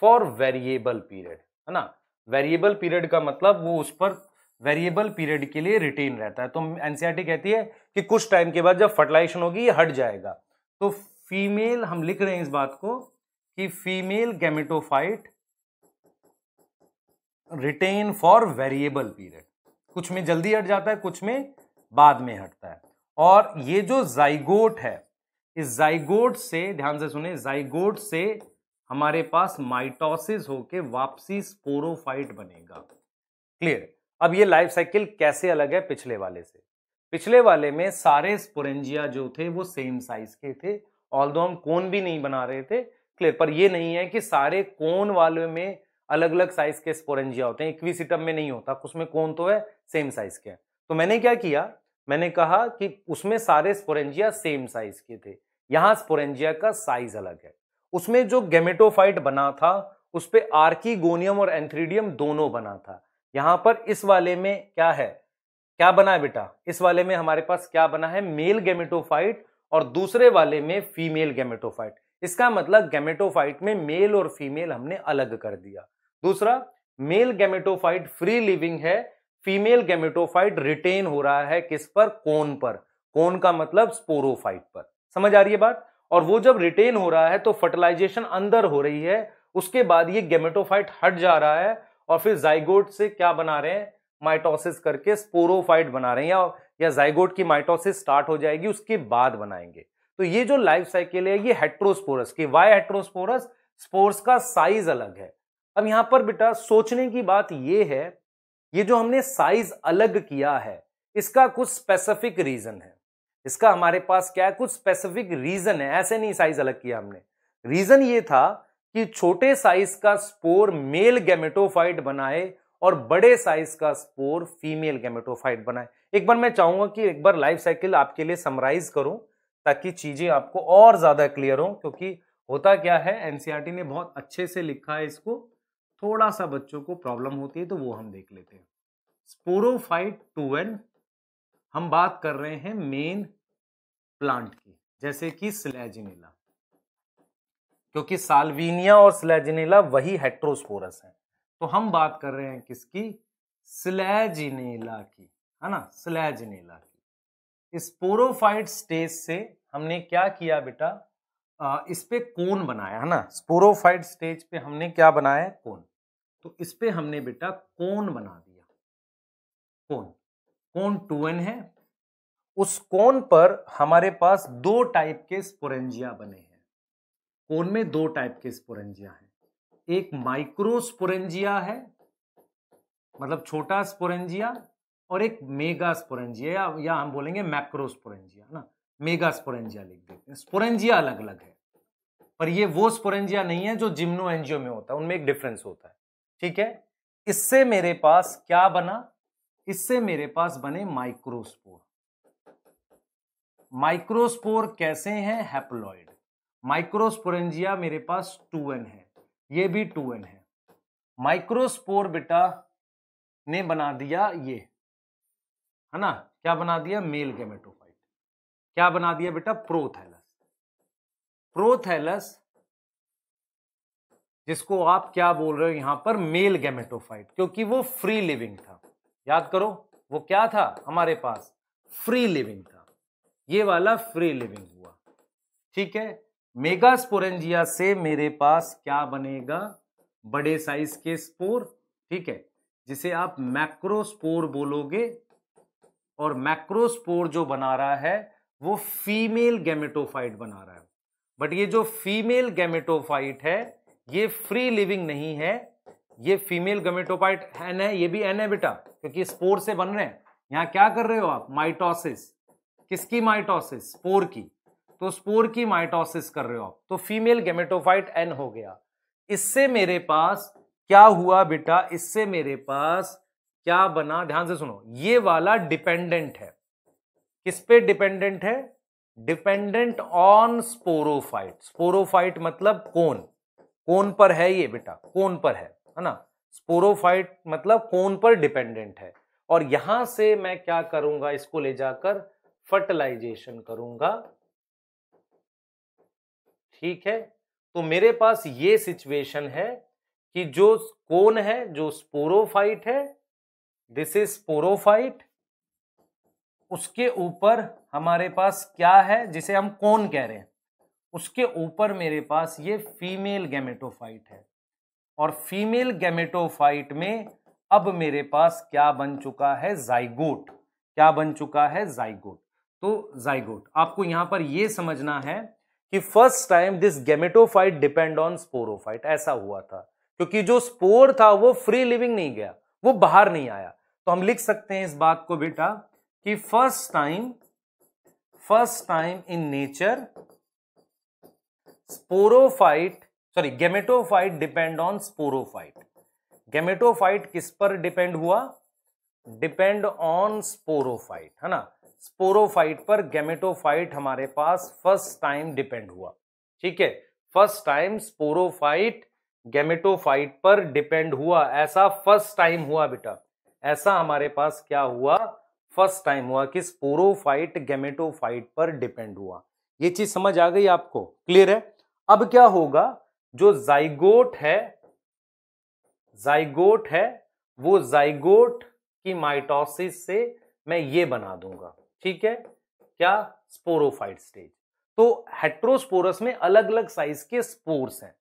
for variable period है ना वेरिएबल पीरियड का मतलब वो उस पर वेरिएबल पीरियड के लिए रिटेन रहता है तो एनसीआरटी e कहती है कि कुछ टाइम के बाद जब फर्टिलाइजेशन होगी ये हट जाएगा तो फीमेल हम लिख रहे हैं इस बात को कि female gametophyte retain for variable period कुछ में जल्दी हट जाता है कुछ में बाद में हटता है और ये जो जाइगोट है इस जाइगोट से ध्यान से सुने जाइगोट से हमारे पास माइटोसिस होके वापसी स्पोरोफाइट बनेगा क्लियर अब ये लाइफ साइकिल कैसे अलग है पिछले वाले से पिछले वाले में सारे स्पोरेंजिया जो थे वो सेम साइज के थे ऑल हम कोन भी नहीं बना रहे थे क्लियर पर यह नहीं है कि सारे कोन वाले में अलग अलग साइज के स्पोरेंजिया होते हैं इक्विसिटम में नहीं होता उसमें कोन तो है सेम साइज के तो मैंने क्या किया मैंने कहा कि उसमें सारे स्पोरेंजिया सेम साइज के थे यहां स्पोरेंजिया का साइज अलग है उसमें जो गेमेटोफाइट बना था उस पर आर्कीगोनियम और एंथ्रीडियम दोनों बना था यहां पर इस वाले में क्या है क्या बना है बेटा इस वाले में हमारे पास क्या बना है मेल गेमेटोफाइट और दूसरे वाले में फीमेल गेमेटोफाइट इसका मतलब गैमेटोफाइट में मेल और फीमेल हमने अलग कर दिया दूसरा मेल गैमेटोफाइट फ्री लिविंग है फीमेल गैमेटोफाइट रिटेन हो रहा है किस पर कोन पर कोन का मतलब स्पोरोफाइट पर समझ आ रही है बात और वो जब रिटेन हो रहा है तो फर्टिलाइजेशन अंदर हो रही है उसके बाद ये गेमेटोफाइट हट जा रहा है और फिर जाइगोट से क्या बना रहे हैं माइटोसिस करके स्पोरोफाइट बना रहे हैं या, या जाइगोट की माइटोसिस स्टार्ट हो जाएगी उसके बाद बनाएंगे तो ये जो लाइफ साइकिल है ये हेट्रोस्पोरस की वाई हेट्रोस्पोरस स्पोर्स का साइज अलग है अब यहां पर बेटा सोचने की बात ये है ये जो हमने साइज अलग किया है इसका कुछ स्पेसिफिक रीजन है इसका हमारे पास क्या है कुछ स्पेसिफिक रीजन है ऐसे नहीं साइज अलग किया हमने रीजन ये था कि छोटे साइज का स्पोर मेल गैमेटोफाइट बनाए और बड़े साइज का स्पोर फीमेल गैमेटोफाइट बनाए एक बार मैं चाहूंगा कि एक बार लाइफ साइकिल आपके लिए समराइज करूं ताकि चीज़ें आपको और ज़्यादा क्लियर हो क्योंकि होता क्या है एनसीईआरटी e ने बहुत अच्छे से लिखा है इसको थोड़ा सा बच्चों को प्रॉब्लम होती है तो वो हम देख लेते हैं स्पोरोफाइट टू हम बात कर रहे हैं मेन प्लांट की जैसे कि स्लेजिनेला क्योंकि साल्विनिया और स्लेजिनेला वही हेट्रोस्पोरस है तो हम बात कर रहे हैं किसकी स्लेजिनेला की है ना स्लेजिनेला स्पोरोफाइट स्टेज से हमने क्या किया बेटा इस पे कोन बनाया है ना स्पोरोफाइट स्टेज पे हमने क्या बनाया है कोन तो इस पे हमने बेटा कोन बना दिया कोन कोन टू एन है उस कोन पर हमारे पास दो टाइप के स्पोरेंजिया बने हैं कोन में दो टाइप के स्पोरेंजिया हैं एक माइक्रोस्पोरेंजिया है मतलब छोटा स्पोरेंजिया और एक मेगा स्पोरेंजिया या हम बोलेंगे मैक्रोस्पोरेंजिया ना मेगा स्पोरेंजिया लिख देते हैं स्पोरेंजिया अलग अलग है पर ये वो स्पोरेंजिया नहीं है जो जिम्नो एनजियो में होता है उनमें एक डिफरेंस होता है ठीक है इससे मेरे पास क्या बना इससे मेरे पास बने माइक्रोस्पोर माइक्रोस्पोर कैसे हैं हैप्लॉयड माइक्रोस्पोरेंजिया मेरे पास टू एन है ये भी टू एन है माइक्रोस्पोर बेटा ने बना दिया ये है ना क्या बना दिया मेल गेमेटोफाइट क्या बना दिया बेटा प्रोथैलस प्रोथैलस जिसको आप क्या बोल रहे हो यहां पर मेल गेमेटोफाइट क्योंकि वो फ्री लिविंग था याद करो वो क्या था हमारे पास फ्री लिविंग था ये वाला फ्री लिविंग हुआ ठीक है मेगास्पोरेंजिया से मेरे पास क्या बनेगा बड़े साइज के स्पोर ठीक है जिसे आप मैक्रोस्पोर बोलोगे और मैक्रोस्पोर जो बना रहा है वो फीमेल गैमेटोफाइट बना रहा है बट ये जो फीमेल गैमेटोफाइट है ये फ्री लिविंग नहीं है ये फीमेल गैमेटोफाइट एन है ये भी एन है बेटा क्योंकि स्पोर से बन रहे हैं यहाँ क्या कर रहे हो आप माइटोसिस किसकी माइटोसिस स्पोर की तो स्पोर की माइटोसिस कर रहे हो आप तो फीमेल गेमेटोफाइट एन हो गया इससे मेरे पास क्या हुआ बेटा इससे मेरे पास क्या बना ध्यान से सुनो ये वाला डिपेंडेंट है किस पे डिपेंडेंट है डिपेंडेंट ऑन स्पोरोफाइट स्पोरोफाइट मतलब कौन कौन पर है ये बेटा कौन पर है है ना स्पोरोफाइट मतलब कौन पर डिपेंडेंट है और यहां से मैं क्या करूंगा इसको ले जाकर फर्टिलाइजेशन करूंगा ठीक है तो मेरे पास ये सिचुएशन है कि जो कौन है जो स्पोरोफाइट है दिस इज पोरोफाइट उसके ऊपर हमारे पास क्या है जिसे हम कौन कह रहे हैं उसके ऊपर मेरे पास ये फीमेल गैमेटोफाइट है और फीमेल गैमेटोफाइट में अब मेरे पास क्या बन चुका है जाइगोट क्या बन चुका है जाइगोट तो जाइगोट आपको यहां पर यह समझना है कि first time this gametophyte depend on sporophyte ऐसा हुआ था क्योंकि जो स्पोर था वो फ्री लिविंग नहीं गया वो बाहर नहीं आया तो हम लिख सकते हैं इस बात को बेटा कि first time first time in nature sporophyte sorry gametophyte depend on sporophyte gametophyte किस पर डिपेंड हुआ डिपेंड ऑन स्पोरोफाइट है ना स्पोरोफाइट पर गेमेटोफाइट हमारे पास फर्स्ट टाइम डिपेंड हुआ ठीक है फर्स्ट टाइम स्पोरोफाइट गेमेटोफाइट पर डिपेंड हुआ ऐसा फर्स्ट टाइम हुआ बेटा ऐसा हमारे पास क्या हुआ फर्स्ट टाइम हुआ कि पोरोफाइट गेमेटोफाइट पर डिपेंड हुआ ये चीज समझ आ गई आपको क्लियर है अब क्या होगा जो जाइगोट है जाइगोट है वो जाइगोट की माइटोसिस से मैं ये बना दूंगा ठीक है क्या स्पोरोफाइट स्टेज तो हेट्रोस्पोरस में अलग अलग साइज के स्पोर्स हैं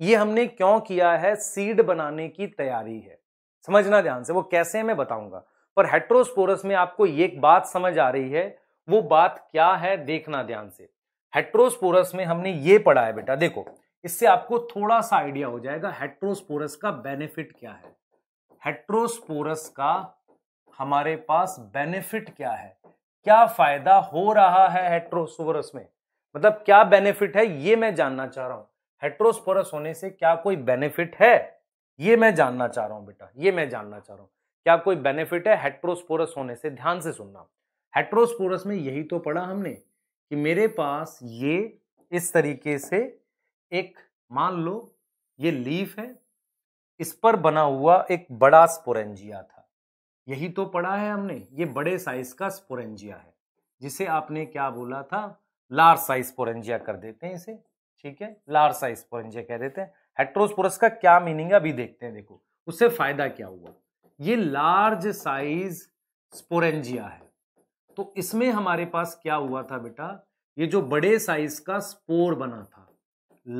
ये हमने क्यों किया है सीड बनाने की तैयारी है समझना ध्यान से वो कैसे है मैं बताऊंगा पर हेट्रोस्पोरस में आपको ये बात समझ आ रही है वो बात क्या है देखना ध्यान से हेट्रोस्पोरस में हमने ये पढ़ा है बेटा देखो इससे आपको थोड़ा सा आइडिया हो जाएगा हेट्रोस्पोरस का बेनिफिट क्या है हेट्रोस्पोरस का हमारे पास बेनिफिट क्या है क्या फायदा हो रहा है हेट्रोस्पोरस में मतलब क्या बेनिफिट है ये मैं जानना चाह रहा हूं हेट्रोस्पोरस होने से क्या कोई बेनिफिट है ये मैं जानना चाह रहा हूँ बेटा ये मैं जानना चाह रहा हूँ क्या कोई बेनिफिट है हेट्रोस्पोरस होने से ध्यान से सुनना हेट्रोस्पोरस में यही तो पढ़ा हमने कि मेरे पास ये इस तरीके से एक मान लो ये लीफ है इस पर बना हुआ एक बड़ा स्पोरेंजिया था यही तो पढ़ा है हमने ये बड़े साइज का स्पोरेंजिया है जिसे आपने क्या बोला था लार्ज साइज स्पोरेंजिया कर देते हैं इसे ठीक है लार्ज साइज स्पोरेंजिया कह देते हैं हेट्रोस्पोरस का क्या मीनिंग है अभी देखते हैं देखो उससे फायदा क्या हुआ ये लार्ज साइज स्पोरेंजिया है तो इसमें हमारे पास क्या हुआ था बेटा ये जो बड़े साइज का स्पोर बना था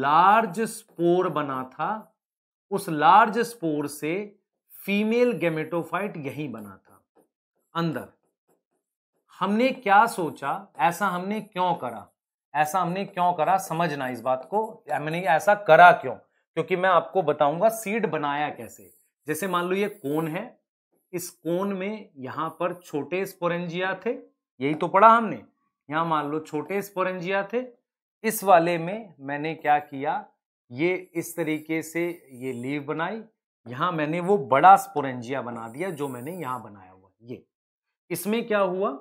लार्ज स्पोर बना था उस लार्ज स्पोर से फीमेल गेमेटोफाइट यही बना था अंदर हमने क्या सोचा ऐसा हमने क्यों करा ऐसा हमने क्यों करा समझना इस बात को मैंने ऐसा करा क्यों क्योंकि मैं आपको बताऊंगा सीड बनाया कैसे जैसे मान लो ये कोन है इस कोन में यहाँ पर छोटे स्पोरेंजिया थे यही तो पढ़ा हमने यहाँ मान लो छोटे स्पोरेंजिया थे इस वाले में मैंने क्या किया ये इस तरीके से ये लीव बनाई यहाँ मैंने वो बड़ा स्पोरेंजिया बना दिया जो मैंने यहाँ बनाया हुआ ये इसमें क्या हुआ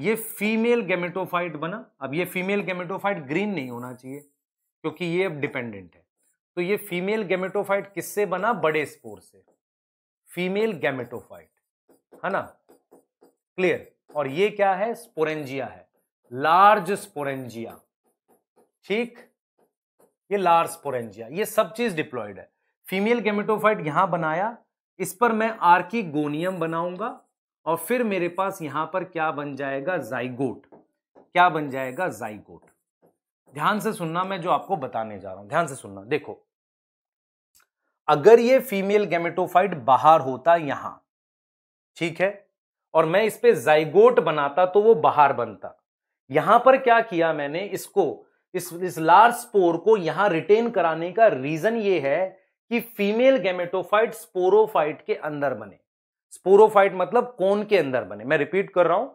ये फीमेल गेमेटोफाइट बना अब ये फीमेल गेमेटोफाइट ग्रीन नहीं होना चाहिए क्योंकि ये अब डिपेंडेंट है तो ये फीमेल गैमेटोफाइट किससे बना बड़े स्पोर से फीमेल गैमेटोफाइट है ना क्लियर और ये क्या है स्पोरेंजिया है लार्ज स्पोरेंजिया ठीक ये लार्ज स्पोरेंजिया ये सब चीज डिप्लॉयड है फीमेल गैमेटोफाइट यहां बनाया इस पर मैं आर्की गोनियम बनाऊंगा और फिर मेरे पास यहां पर क्या बन जाएगा जाइगोट क्या बन जाएगा जाइगोट ध्यान से सुनना मैं जो आपको बताने जा रहा हूं ध्यान से सुनना देखो अगर ये फीमेल गैमेटोफाइट बाहर होता यहां ठीक है और मैं इस पर जाइगोट बनाता तो वो बाहर बनता यहां पर क्या किया मैंने इसको इस इस लार्ज स्पोर को यहां रिटेन कराने का रीजन ये है कि फीमेल गैमेटोफाइट स्पोरोफाइट के अंदर बने स्पोरोफाइट मतलब कौन के अंदर बने मैं रिपीट कर रहा हूं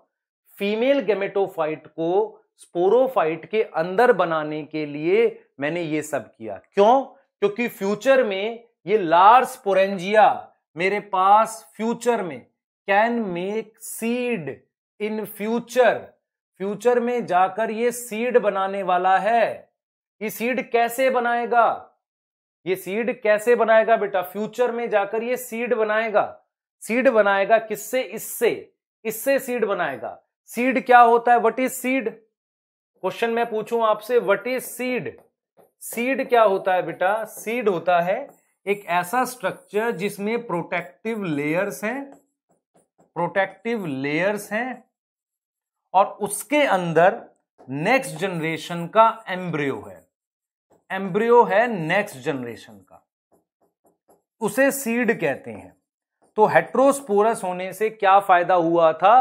फीमेल गैमेटोफाइट को स्पोरोफाइट के अंदर बनाने के लिए मैंने ये सब किया क्यों क्योंकि फ्यूचर में ये लार्ज पोरेंजिया मेरे पास फ्यूचर में can make seed in future future में जाकर ये सीड बनाने वाला है ये सीड कैसे बनाएगा ये सीड कैसे बनाएगा बेटा फ्यूचर में जाकर ये सीड बनाएगा सीड बनाएगा किससे इससे इससे सीड बनाएगा सीड क्या होता है वट इज सीड क्वेश्चन मैं पूछूं आपसे व्हाट इज सीड सीड क्या होता है बेटा सीड होता है एक ऐसा स्ट्रक्चर जिसमें प्रोटेक्टिव लेयर्स हैं प्रोटेक्टिव लेयर्स हैं और उसके अंदर नेक्स्ट जनरेशन का एम्ब्रियो है एम्ब्रियो है नेक्स्ट जनरेशन का उसे सीड कहते हैं तो हेट्रोस्पोरस होने से क्या फायदा हुआ था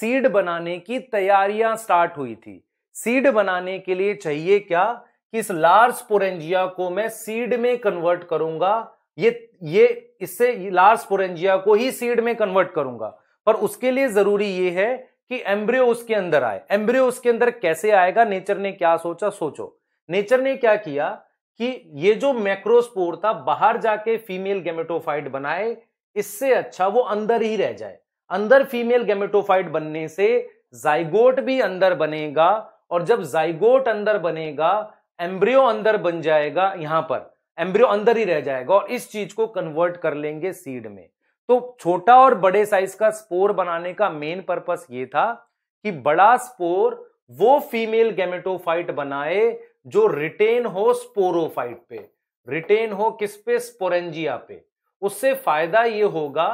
सीड बनाने की तैयारियां स्टार्ट हुई थी सीड बनाने के लिए चाहिए क्या कि इस लार्ज पोरेंजिया को मैं सीड में कन्वर्ट करूंगा ये ये इससे लार्ज पोरेंजिया को ही सीड में कन्वर्ट करूंगा पर उसके लिए जरूरी ये है कि एम्ब्रियो उसके अंदर आए एम्ब्रियो उसके अंदर कैसे आएगा नेचर ने क्या सोचा सोचो नेचर ने क्या किया कि ये जो मैक्रोस्पोर था बाहर जाके फीमेल गेमेटोफाइट बनाए इससे अच्छा वो अंदर ही रह जाए अंदर फीमेल गेमेटोफाइट बनने से जाइगोट भी अंदर बनेगा और जब जाइगोट अंदर बनेगा एम्ब्रियो अंदर बन जाएगा यहां पर एम्ब्रियो अंदर ही रह जाएगा और इस चीज को कन्वर्ट कर लेंगे सीड में तो छोटा और बड़े साइज का स्पोर बनाने का मेन पर्पस ये था कि बड़ा स्पोर वो फीमेल गैमेटोफाइट बनाए जो रिटेन हो स्पोरोफाइट पे रिटेन हो किस पे स्पोरेंजिया पे उससे फायदा ये होगा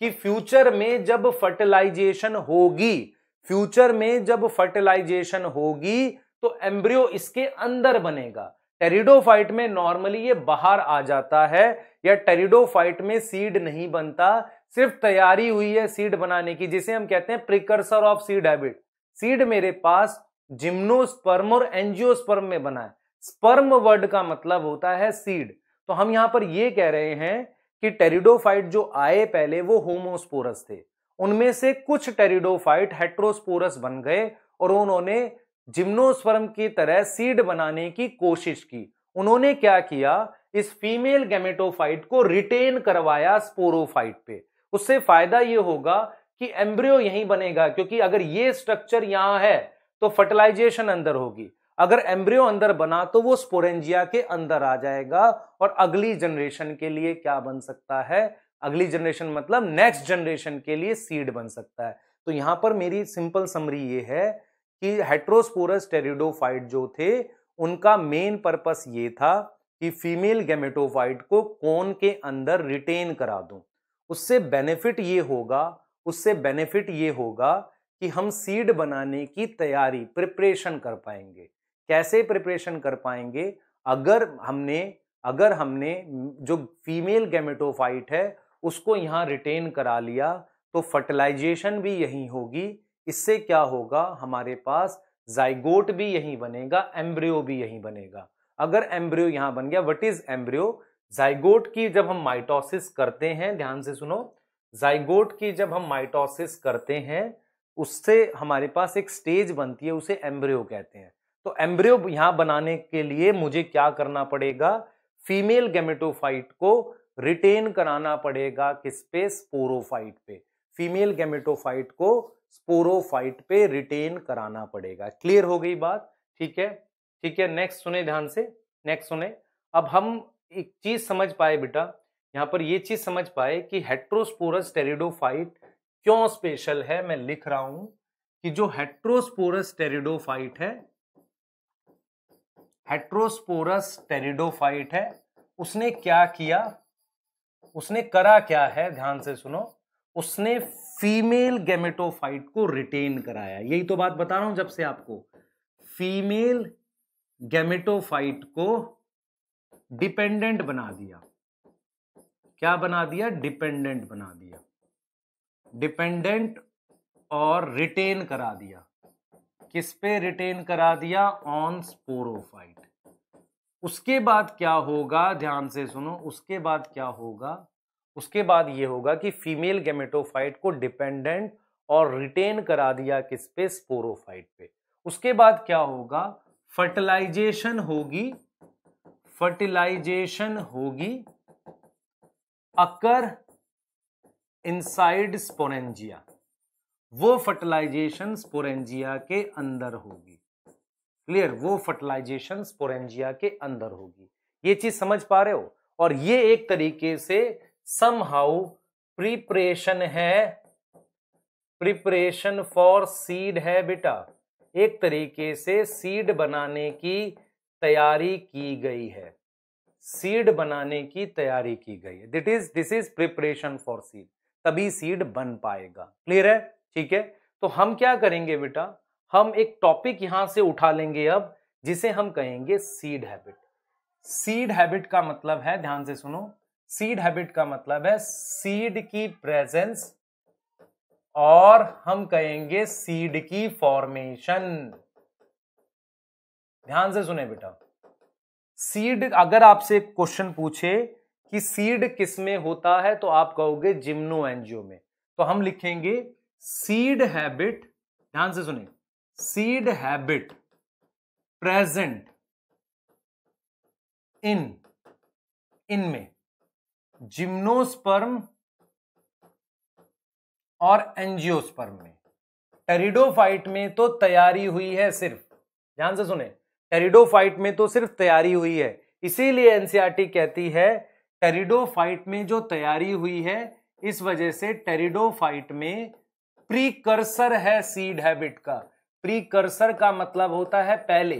कि फ्यूचर में जब फर्टिलाइजेशन होगी फ्यूचर में जब फर्टिलाइजेशन होगी तो एम्ब्रियो इसके अंदर बनेगा टेरिडोफाइट में नॉर्मली ये बाहर आ जाता है या टेरिडोफाइट में सीड नहीं बनता सिर्फ तैयारी हुई है सीड बनाने की जिसे हम कहते हैं precursor of seed habit seed मेरे पास जिम्नोस्पर्म और एंजियोस्पर्म में बना है स्पर्म वर्ड का मतलब होता है सीड तो हम यहां पर यह कह रहे हैं कि टेरिडोफाइट जो आए पहले वो होमोस्पोरस थे उनमें से कुछ टेरिडोफाइट हेट्रोस्पोरस बन गए और उन्होंने जिम्नोस्पर्म की तरह सीड बनाने की कोशिश की उन्होंने क्या किया इस फीमेल गैमेटोफाइट को रिटेन करवाया स्पोरोफाइट पे उससे फायदा यह होगा कि एम्ब्रियो यहीं बनेगा क्योंकि अगर ये स्ट्रक्चर यहां है तो फर्टिलाइजेशन अंदर होगी अगर एम्ब्रियो अंदर बना तो वो स्पोरेंजिया के अंदर आ जाएगा और अगली जनरेशन के लिए क्या बन सकता है अगली जनरेशन मतलब नेक्स्ट जनरेशन के लिए सीड बन सकता है तो यहां पर मेरी सिंपल समरी ये है कि हेट्रोस्पोरस टेरिडोफाइट जो थे उनका मेन पर्पस ये था कि फीमेल गेमेटोफाइट को कोन के अंदर रिटेन करा दूं उससे बेनिफिट ये होगा उससे बेनिफिट ये होगा कि हम सीड बनाने की तैयारी प्रिपरेशन कर पाएंगे कैसे प्रिपरेशन कर पाएंगे अगर हमने अगर हमने जो फीमेल गेमेटोफाइट है उसको यहाँ रिटेन करा लिया तो फर्टिलाइजेशन भी यहीं होगी इससे क्या होगा हमारे पास जाइगोट भी यहीं बनेगा एम्ब्रियो भी यहीं बनेगा अगर एम्ब्रियो यहाँ बन गया वट इज एम्ब्रियो जाइगोट की जब हम माइटोसिस करते हैं ध्यान से सुनो जाइगोट की जब हम माइटोसिस करते हैं उससे हमारे पास एक स्टेज बनती है उसे एम्ब्रियो कहते हैं तो एम्ब्रियो यहाँ बनाने के लिए मुझे क्या करना पड़ेगा फीमेल गेमेटोफाइट को रिटेन कराना पड़ेगा किस पे स्पोरोफाइट पे फीमेल गैमेटोफाइट को स्पोरोफाइट पे रिटेन कराना पड़ेगा क्लियर हो गई बात ठीक है ठीक है नेक्स्ट सुने ध्यान से नेक्स्ट सुने अब हम एक चीज समझ पाए बेटा यहाँ पर ये चीज समझ पाए कि हेट्रोस्पोरस टेरिडोफाइट क्यों स्पेशल है मैं लिख रहा हूं कि जो हेट्रोस्पोरस टेरिडोफाइट है हेट्रोस्पोरस टेरिडोफाइट है उसने क्या किया उसने करा क्या है ध्यान से सुनो उसने फीमेल गेमेटोफाइट को रिटेन कराया यही तो बात बता रहा हूं जब से आपको फीमेल गैमेटोफाइट को डिपेंडेंट बना दिया क्या बना दिया डिपेंडेंट बना दिया डिपेंडेंट और रिटेन करा दिया किस पे रिटेन करा दिया ऑन स्पोरोफाइट उसके बाद क्या होगा ध्यान से सुनो उसके बाद क्या होगा उसके बाद ये होगा कि फीमेल गेमेटोफाइट को डिपेंडेंट और रिटेन करा दिया किस पे स्पोरोफाइट पे उसके बाद क्या होगा फर्टिलाइजेशन होगी फर्टिलाइजेशन होगी अकर इनसाइड स्पोरेंजिया वो फर्टिलाइजेशन स्पोरेंजिया के अंदर होगी क्लियर वो फर्टिलाइजेशन स्पोरेंजिया के अंदर होगी ये चीज समझ पा रहे हो और ये एक तरीके से सम हाउ प्रिपरेशन है प्रिपरेशन फॉर सीड है बेटा एक तरीके से सीड बनाने की तैयारी की गई है सीड बनाने की तैयारी की गई है that is this is preparation for seed तभी सीड बन पाएगा क्लियर है ठीक है तो हम क्या करेंगे बेटा हम एक टॉपिक यहां से उठा लेंगे अब जिसे हम कहेंगे सीड हैबिट सीड हैबिट का मतलब है ध्यान से सुनो सीड हैबिट का मतलब है सीड की प्रेजेंस और हम कहेंगे सीड की फॉर्मेशन ध्यान से सुने बेटा सीड अगर आपसे क्वेश्चन पूछे कि सीड किस में होता है तो आप कहोगे जिम्नो एनजीओ में तो हम लिखेंगे सीड हैबिट ध्यान से सुने सीड हैबिट प्रेजेंट इन इनमें जिम्नोस्पर्म और एंजियोस्पर्म में टेरिडोफाइट में तो तैयारी हुई है सिर्फ ध्यान से सुने टेरिडोफाइट में तो सिर्फ तैयारी हुई है इसीलिए एनसीआरटी e कहती है टेरिडोफाइट में जो तैयारी हुई है इस वजह से टेरिडोफाइट में प्रीकर्सर है सीड हैबिट का प्रीकर्सर का मतलब होता है पहले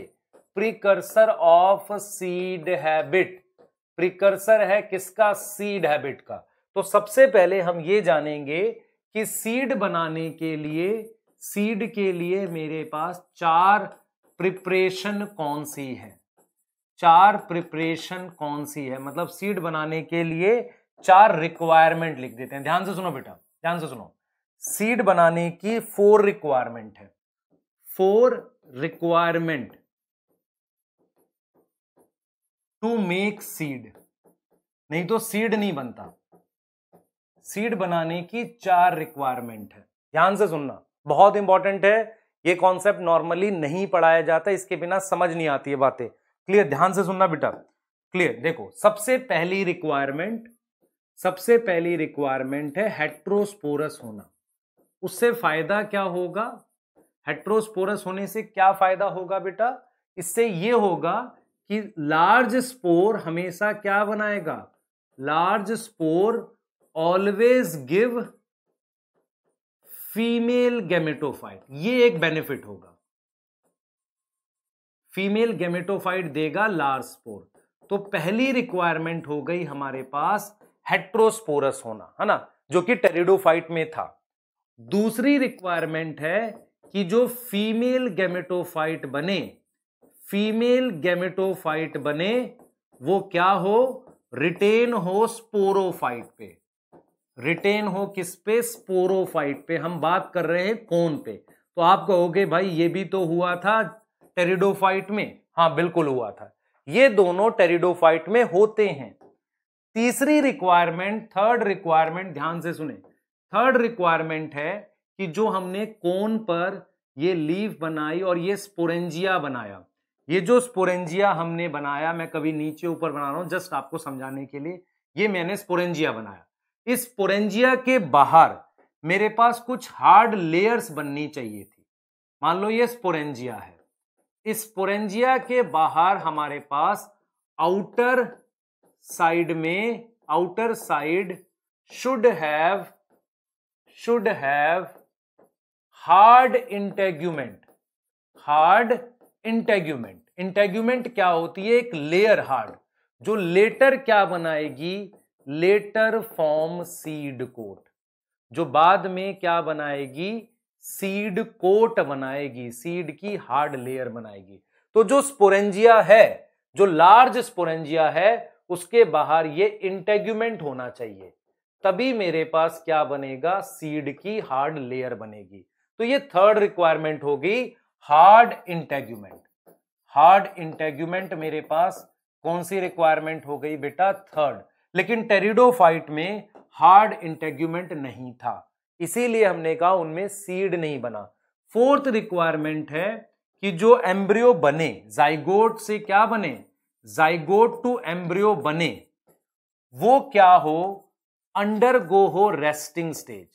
precursor of seed habit precursor है किसका सीड हैबिट का तो सबसे पहले हम ये जानेंगे कि सीड बनाने के लिए सीड के लिए मेरे पास चार प्रिपरेशन कौन सी है चार प्रिपरेशन कौन सी है मतलब सीड बनाने के लिए चार रिक्वायरमेंट लिख देते हैं ध्यान से सुनो बेटा ध्यान से सुनो सीड बनाने की फोर रिक्वायरमेंट है four requirement to make seed नहीं तो सीड नहीं बनता सीड बनाने की चार रिक्वायरमेंट है ध्यान से सुनना बहुत इंपॉर्टेंट है ये कॉन्सेप्ट नॉर्मली नहीं पढ़ाया जाता इसके बिना समझ नहीं आती है बातें क्लियर ध्यान से सुनना बेटा क्लियर देखो सबसे पहली रिक्वायरमेंट सबसे पहली रिक्वायरमेंट है हेट्रोस्पोरस होना उससे फायदा क्या होगा हेट्रोस्पोरस होने से क्या फायदा होगा बेटा इससे ये होगा कि लार्ज स्पोर हमेशा क्या बनाएगा large spore always give female gametophyte ये एक बेनिफिट होगा फीमेल गेमेटोफाइट देगा लार्ज स्पोर तो पहली रिक्वायरमेंट हो गई हमारे पास हेट्रोस्पोरस होना है ना जो कि टेरिडोफाइट में था दूसरी रिक्वायरमेंट है कि जो फीमेल गैमेटोफाइट बने फीमेल गैमेटोफाइट बने वो क्या हो रिटेन हो स्पोरोफाइट पे रिटेन हो किस पे स्पोरोफाइट पे हम बात कर रहे हैं कौन पे तो आप कहोगे भाई ये भी तो हुआ था टेरिडोफाइट में हाँ बिल्कुल हुआ था ये दोनों टेरिडोफाइट में होते हैं तीसरी रिक्वायरमेंट थर्ड रिक्वायरमेंट ध्यान से सुने थर्ड रिक्वायरमेंट है कि जो हमने कोन पर ये लीव बनाई और ये स्पोरेंजिया बनाया ये जो स्पोरेंजिया हमने बनाया मैं कभी नीचे ऊपर बना रहा हूँ जस्ट आपको समझाने के लिए ये मैंने स्पोरेंजिया बनाया इस स्पोरेंजिया के बाहर मेरे पास कुछ हार्ड लेयर्स बननी चाहिए थी मान लो ये स्पोरेंजिया है इस स्पोरेंजिया के बाहर हमारे पास आउटर साइड में outer side should have should have hard integument hard integument integument क्या होती है एक लेयर हार्ड जो लेटर क्या बनाएगी लेटर फॉर्म सीड कोट जो बाद में क्या बनाएगी सीड कोट बनाएगी सीड की हार्ड लेयर बनाएगी तो जो स्पोरेंजिया है जो लार्ज स्पोरेंजिया है उसके बाहर ये इंटेग्यूमेंट होना चाहिए तभी मेरे पास क्या बनेगा सीड की हार्ड लेयर बनेगी तो ये थर्ड रिक्वायरमेंट होगी हार्ड इंटेग्यूमेंट हार्ड इंटेग्यूमेंट मेरे पास कौन सी रिक्वायरमेंट हो गई बेटा थर्ड लेकिन टेरिडो में हार्ड इंटेग्यूमेंट नहीं था इसीलिए हमने कहा उनमें सीड नहीं बना फोर्थ रिक्वायरमेंट है कि जो एम्ब्रियो बने जाइगोट से क्या बने जाइगोट टू एम्ब्रियो बने वो क्या हो अंडर गो हो resting stage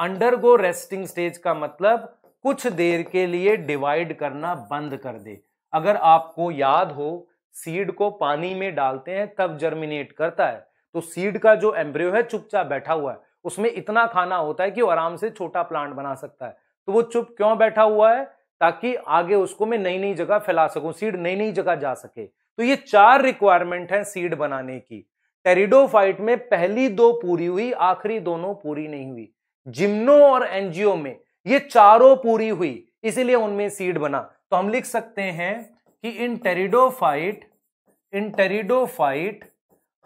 undergo resting stage का मतलब कुछ देर के लिए डिवाइड करना बंद कर दे अगर आपको याद हो सीड को पानी में डालते हैं तब जर्मिनेट करता है तो सीड का जो एम्ब्रियो है चुपचाप बैठा हुआ है उसमें इतना खाना होता है कि वो आराम से छोटा प्लांट बना सकता है तो वो चुप क्यों बैठा हुआ है ताकि आगे उसको मैं नई नई जगह फैला सकूं सीड नई नई जगह जा सके तो ये चार रिक्वायरमेंट है सीड बनाने की टेरिडोफाइट में पहली दो पूरी हुई आखिरी दोनों पूरी नहीं हुई जिम्नो और एनजीओ में ये चारों पूरी हुई इसीलिए उनमें सीड बना तो हम लिख सकते हैं कि इन टेरिडोफाइट इन टेरिडोफाइट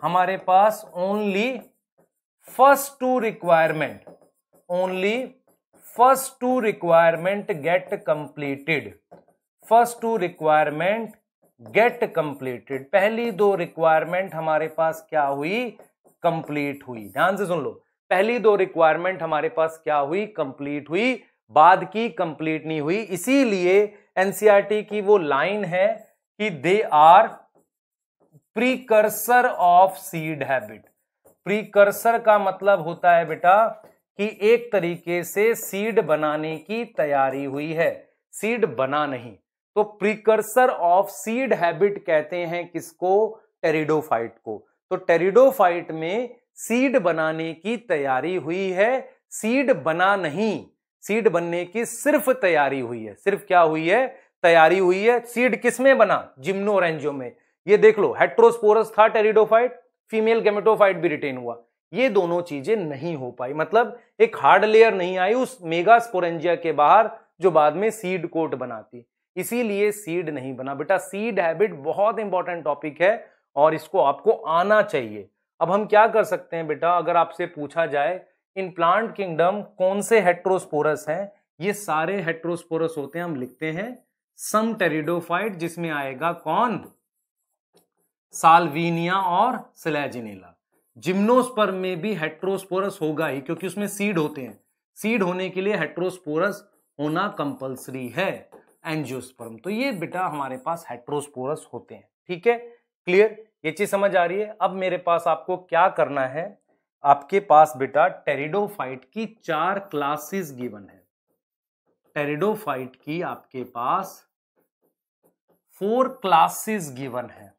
हमारे पास only first two requirement only first two requirement get completed first two requirement get completed पहली दो रिक्वायरमेंट हमारे पास क्या हुई कंप्लीट हुई ध्यान से सुन लो पहली दो रिक्वायरमेंट हमारे पास क्या हुई कंप्लीट हुई बाद की कंप्लीट नहीं हुई इसीलिए एनसीईआरटी e की वो लाइन है कि they are precursor of seed habit precursor का मतलब होता है बेटा कि एक तरीके से सीड बनाने की तैयारी हुई है सीड बना नहीं तो प्रीकर्सर ऑफ सीड हैबिट कहते हैं किसको टेरिडोफाइट को तो टेरिडोफाइट में सीड बनाने की तैयारी हुई है सीड बना नहीं सीड बनने की सिर्फ तैयारी हुई है सिर्फ क्या हुई है तैयारी हुई है सीड किसमें बना जिम्नोरेंजो में ये देख लो हेट्रोस्पोरस था टेरिडोफाइट फीमेल गेमेटोफाइट भी रिटेन हुआ ये दोनों चीजें नहीं हो पाई मतलब एक हार्ड लेयर नहीं आई उस मेगा स्पोरेंजिया के बाहर जो बाद में सीड कोट बनाती इसीलिए सीड नहीं बना बेटा सीड हैबिट बहुत इंपॉर्टेंट टॉपिक है और इसको आपको आना चाहिए अब हम क्या कर सकते हैं बेटा अगर आपसे पूछा जाए इन प्लांट किंगडम कौन से हेट्रोस्पोरस हैं ये सारे हेट्रोस्पोरस होते हैं हम लिखते हैं सम टेरिडोफाइट जिसमें आएगा कौन साल्वीनिया और सिलेजिनेला जिम्नोस्पर में भी हेट्रोस्पोरस होगा ही क्योंकि उसमें सीड होते हैं सीड होने के लिए हेट्रोस्पोरस होना कंपलसरी है एंजियोस्पर्म तो ये बेटा हमारे पास हेट्रोस्पोरस होते हैं ठीक है क्लियर ये चीज़ समझ आ रही है अब मेरे पास आपको क्या करना है आपके पास बेटा टेरिडोफाइट की चार क्लासेस गिवन है टेरिडोफाइट की आपके पास फोर क्लासेस गिवन है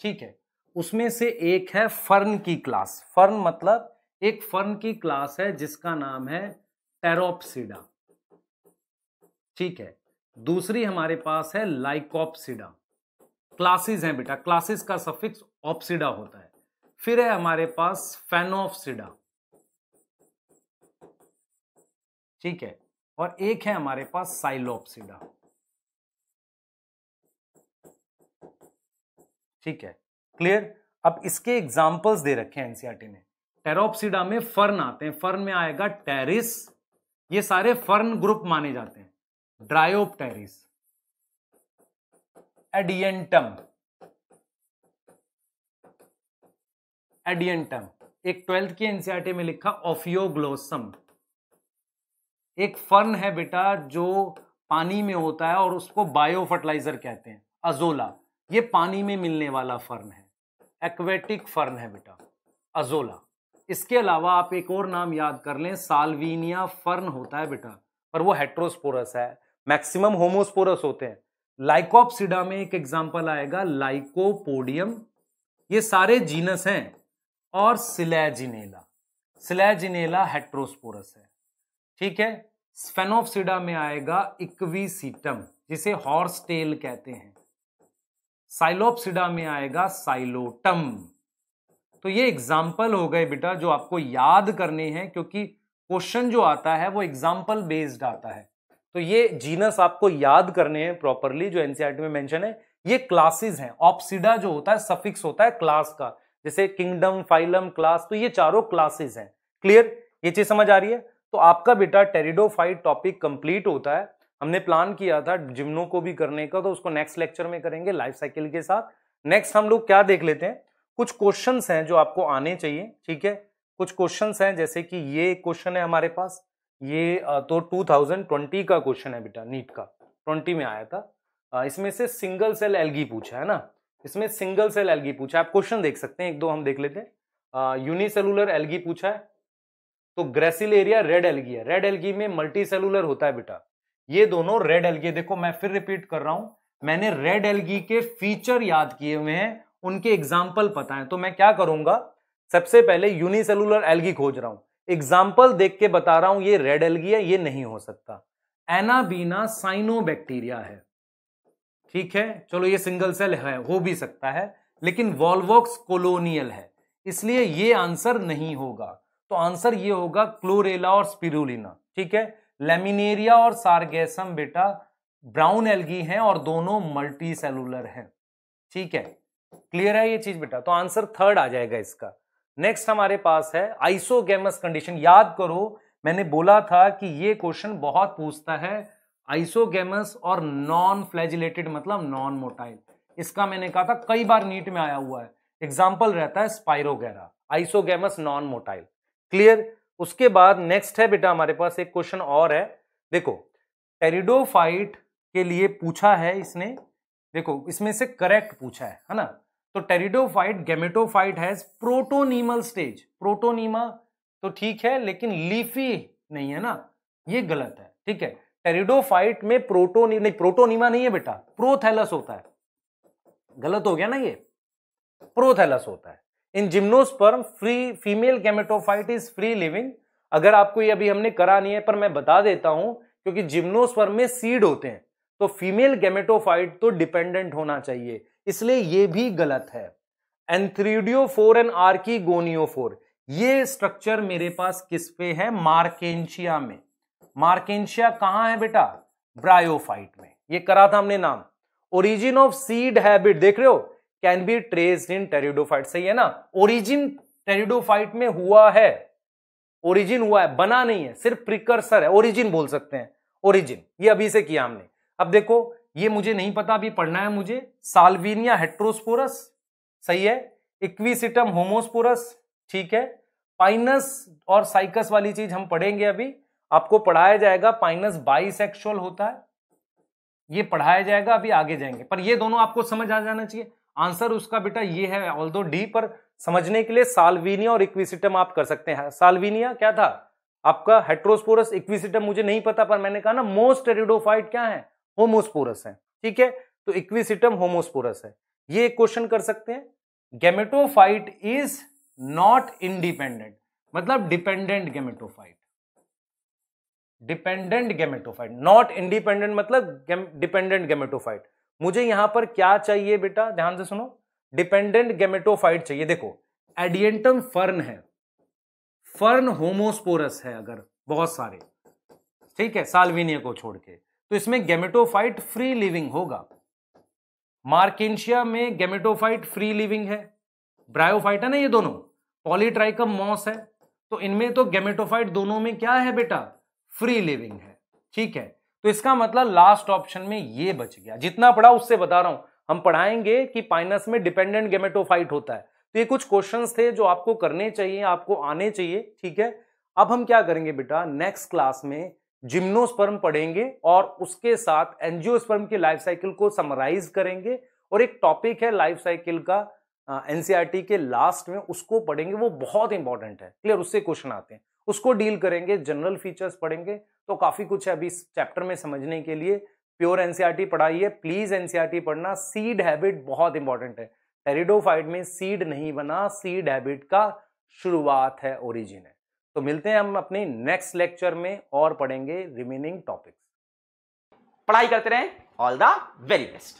ठीक है उसमें से एक है फर्न की क्लास फर्न मतलब एक फर्न की क्लास है जिसका नाम है टेरोपसिडा ठीक है दूसरी हमारे पास है लाइकोपसिडा क्लासेस हैं बेटा क्लासेस का सफिक्स ऑप्सिडा होता है फिर है हमारे पास फेनोफसिडा ठीक है और एक है हमारे पास साइलोपसिडा ठीक है क्लियर अब इसके एग्जांपल्स दे रखे हैं एनसीआरटी ने टेरोपसिडा में फर्न आते हैं फर्न में आएगा टेरिस ये सारे फर्न ग्रुप माने जाते हैं ड्रायोप टेरिस एडियंटम एडियंटम एक ट्वेल्थ की एनसीआरटी e में लिखा ऑफियोग्लोसम एक फर्न है बेटा जो पानी में होता है और उसको बायो फर्टिलाइजर कहते हैं अजोला ये पानी में मिलने वाला फर्न है एक्वेटिक फर्न है बेटा अजोला इसके अलावा आप एक और नाम याद कर लें सालवीनिया फर्न होता है बेटा पर वो हेट्रोस्पोरस है मैक्सिमम होमोस्पोरस होते हैं लाइकोपसिडा में एक एग्जाम्पल आएगा लाइकोपोडियम ये सारे जीनस हैं और सिलेजिनेला सिलेजिनेला हेट्रोस्पोरस है ठीक है स्फेनोपसिडा में आएगा इक्वीसीटम जिसे हॉर्स टेल कहते हैं साइलोपसिडा में आएगा साइलोटम तो ये एग्जाम्पल हो गए बेटा जो आपको याद करने हैं क्योंकि क्वेश्चन जो आता है वो एग्जाम्पल बेस्ड आता है तो ये जीनस आपको याद करने हैं प्रॉपरली जो एनसीआरटी e में मेंशन है ये क्लासेस हैं ऑप्सिडा जो होता है सफिक्स होता है क्लास का जैसे किंगडम फाइलम क्लास तो ये चारों क्लासेस हैं क्लियर ये चीज समझ आ रही है तो आपका बेटा टेरिडोफाइट टॉपिक कंप्लीट होता है हमने प्लान किया था जिम्नो को भी करने का तो उसको नेक्स्ट लेक्चर में करेंगे लाइफ साइकिल के साथ नेक्स्ट हम लोग क्या देख लेते हैं कुछ क्वेश्चन हैं जो आपको आने चाहिए ठीक है कुछ क्वेश्चन हैं जैसे कि ये क्वेश्चन है हमारे पास ये तो 2020 का क्वेश्चन है बेटा नीट का 20 में आया था इसमें से सिंगल सेल एलगी पूछा है ना इसमें सिंगल सेल एलगी पूछा आप क्वेश्चन देख सकते हैं एक दो हम देख लेते हैं यूनिसेलुलर एलगी पूछा है तो ग्रेसिल एरिया रेड एलगी है रेड एलगी में मल्टी सेलुलर होता है बेटा ये दोनों रेड एलगी देखो मैं फिर रिपीट कर रहा हूं मैंने रेड एलगी के फीचर याद किए हुए हैं उनके एग्जाम्पल पता है तो मैं क्या करूंगा सबसे पहले यूनिसेलुलर एलगी खोज रहा हूं एग्जाम्पल देख के बता रहा हूं ये रेड एलगी है ये नहीं हो सकता एनाबीना साइनोबैक्टीरिया है ठीक है चलो ये सिंगल सेल है हो भी सकता है लेकिन वॉल्वॉक्स कोलोनियल है इसलिए ये आंसर नहीं होगा तो आंसर ये होगा क्लोरेला और स्पिरुलिना ठीक है लेमिनेरिया और सार्गेसम बेटा ब्राउन एल्गी हैं और दोनों मल्टी सेलुलर है ठीक है क्लियर है ये चीज बेटा तो आंसर थर्ड आ जाएगा इसका नेक्स्ट हमारे पास है आइसोगेमस कंडीशन याद करो मैंने बोला था कि ये क्वेश्चन बहुत पूछता है आइसोगेमस और नॉन फ्लैजिलेटेड मतलब नॉन मोटाइल इसका मैंने कहा था कई बार नीट में आया हुआ है एग्जाम्पल रहता है Spirogyra isogamous non motile clear उसके बाद नेक्स्ट है बेटा हमारे पास एक क्वेश्चन और है देखो टेरिडोफाइट के लिए पूछा है इसने देखो इसमें से करेक्ट पूछा है है ना तो pteridophyte gametophyte has protonemal stage protonema तो ठीक है लेकिन लीफी नहीं है ना ये गलत है ठीक है टेरिडोफाइट में प्रोटोनि नहीं प्रोटोनिमा नहीं है बेटा प्रोथैलस होता है गलत हो गया ना ये प्रोथैलस होता है in gymnosperm free female gametophyte is free living अगर आपको ये अभी हमने करा नहीं है पर मैं बता देता हूं क्योंकि जिम्नोस्पर्म में सीड होते हैं तो फीमेल गेमेटोफाइट तो डिपेंडेंट होना चाहिए इसलिए ये भी गलत है फोर एंड आर्की फोर ये स्ट्रक्चर मेरे पास किस पे है मार्केंशिया में मार्केंशिया कहां है बेटा ब्रायोफाइट में ये करा था हमने नाम ओरिजिन ऑफ सीड हैबिट देख रहे हो can be traced in pteridophyte सही है ना ओरिजिन टेरिडोफाइट में हुआ है ओरिजिन हुआ है बना नहीं है सिर्फ प्रिकर्सर है ओरिजिन बोल सकते हैं ओरिजिन ये अभी से किया हमने अब देखो ये मुझे नहीं पता अभी पढ़ना है मुझे साल्विनिया हेट्रोस्पोरस सही है इक्विसिटम होमोस्पोरस ठीक है पाइनस और साइकस वाली चीज हम पढ़ेंगे अभी आपको पढ़ाया जाएगा पाइनस बाइसेक्सुअल होता है ये पढ़ाया जाएगा अभी आगे जाएंगे पर ये दोनों आपको समझ आ जाना चाहिए आंसर उसका बेटा ये है ऑल दो डी पर समझने के लिए साल्विनिया और इक्विसिटम आप कर सकते हैं साल्विनिया क्या था आपका हेट्रोस्पोरस इक्विसिटम मुझे नहीं पता पर मैंने कहा ना मोस्ट एरिडोफाइट क्या है होमोस्पोरस है ठीक है तो इक्विसिटम होमोस्पोरस है ये क्वेश्चन कर सकते हैं गेमेटोफाइट इज नॉट इंडिपेंडेंट मतलब dependent gametophyte dependent gametophyte not independent मतलब डिपेंडेंट गेमेटोफाइट मुझे यहां पर क्या चाहिए बेटा ध्यान से सुनो डिपेंडेंट गेमेटोफाइट चाहिए देखो एडियंटम फर्न है फर्न होमोस्पोरस है अगर बहुत सारे ठीक है सालवीनिया को छोड़ के तो इसमें गेमेटोफाइट फ्री लिविंग होगा मार्केशिया में गेमेटोफाइट फ्री लिविंग है ब्रायोफाइट है ना ये दोनों पॉलीट्राइकम मॉस है तो इनमें तो गेमेटोफाइट दोनों में क्या है बेटा फ्री लिविंग है ठीक है तो इसका मतलब लास्ट ऑप्शन में ये बच गया जितना पढ़ा उससे बता रहा हूं हम पढ़ाएंगे कि पाइनस में डिपेंडेंट गेमेटोफाइट होता है तो ये कुछ क्वेश्चंस थे जो आपको करने चाहिए आपको आने चाहिए ठीक है अब हम क्या करेंगे बेटा नेक्स्ट क्लास में जिम्नोस्पर्म पढ़ेंगे और उसके साथ एनजियोस्पर्म की लाइफ साइकिल को समराइज करेंगे और एक टॉपिक है लाइफ साइकिल का एनसीईआरटी e के लास्ट में उसको पढ़ेंगे वो बहुत इंपॉर्टेंट है क्लियर उससे क्वेश्चन आते हैं उसको डील करेंगे जनरल फीचर्स पढ़ेंगे तो काफ़ी कुछ है अभी इस चैप्टर में समझने के लिए प्योर एनसीईआरटी e पढ़ाइए प्लीज़ एनसीईआरटी e पढ़ना सीड हैबिट बहुत इंपॉर्टेंट है टेरिडोफाइड में सीड नहीं बना सीड हैबिट का शुरुआत है ओरिजिन है तो मिलते हैं हम अपने नेक्स्ट लेक्चर में और पढ़ेंगे रिमेनिंग टॉपिक्स पढ़ाई करते रहें ऑल द वेरी बेस्ट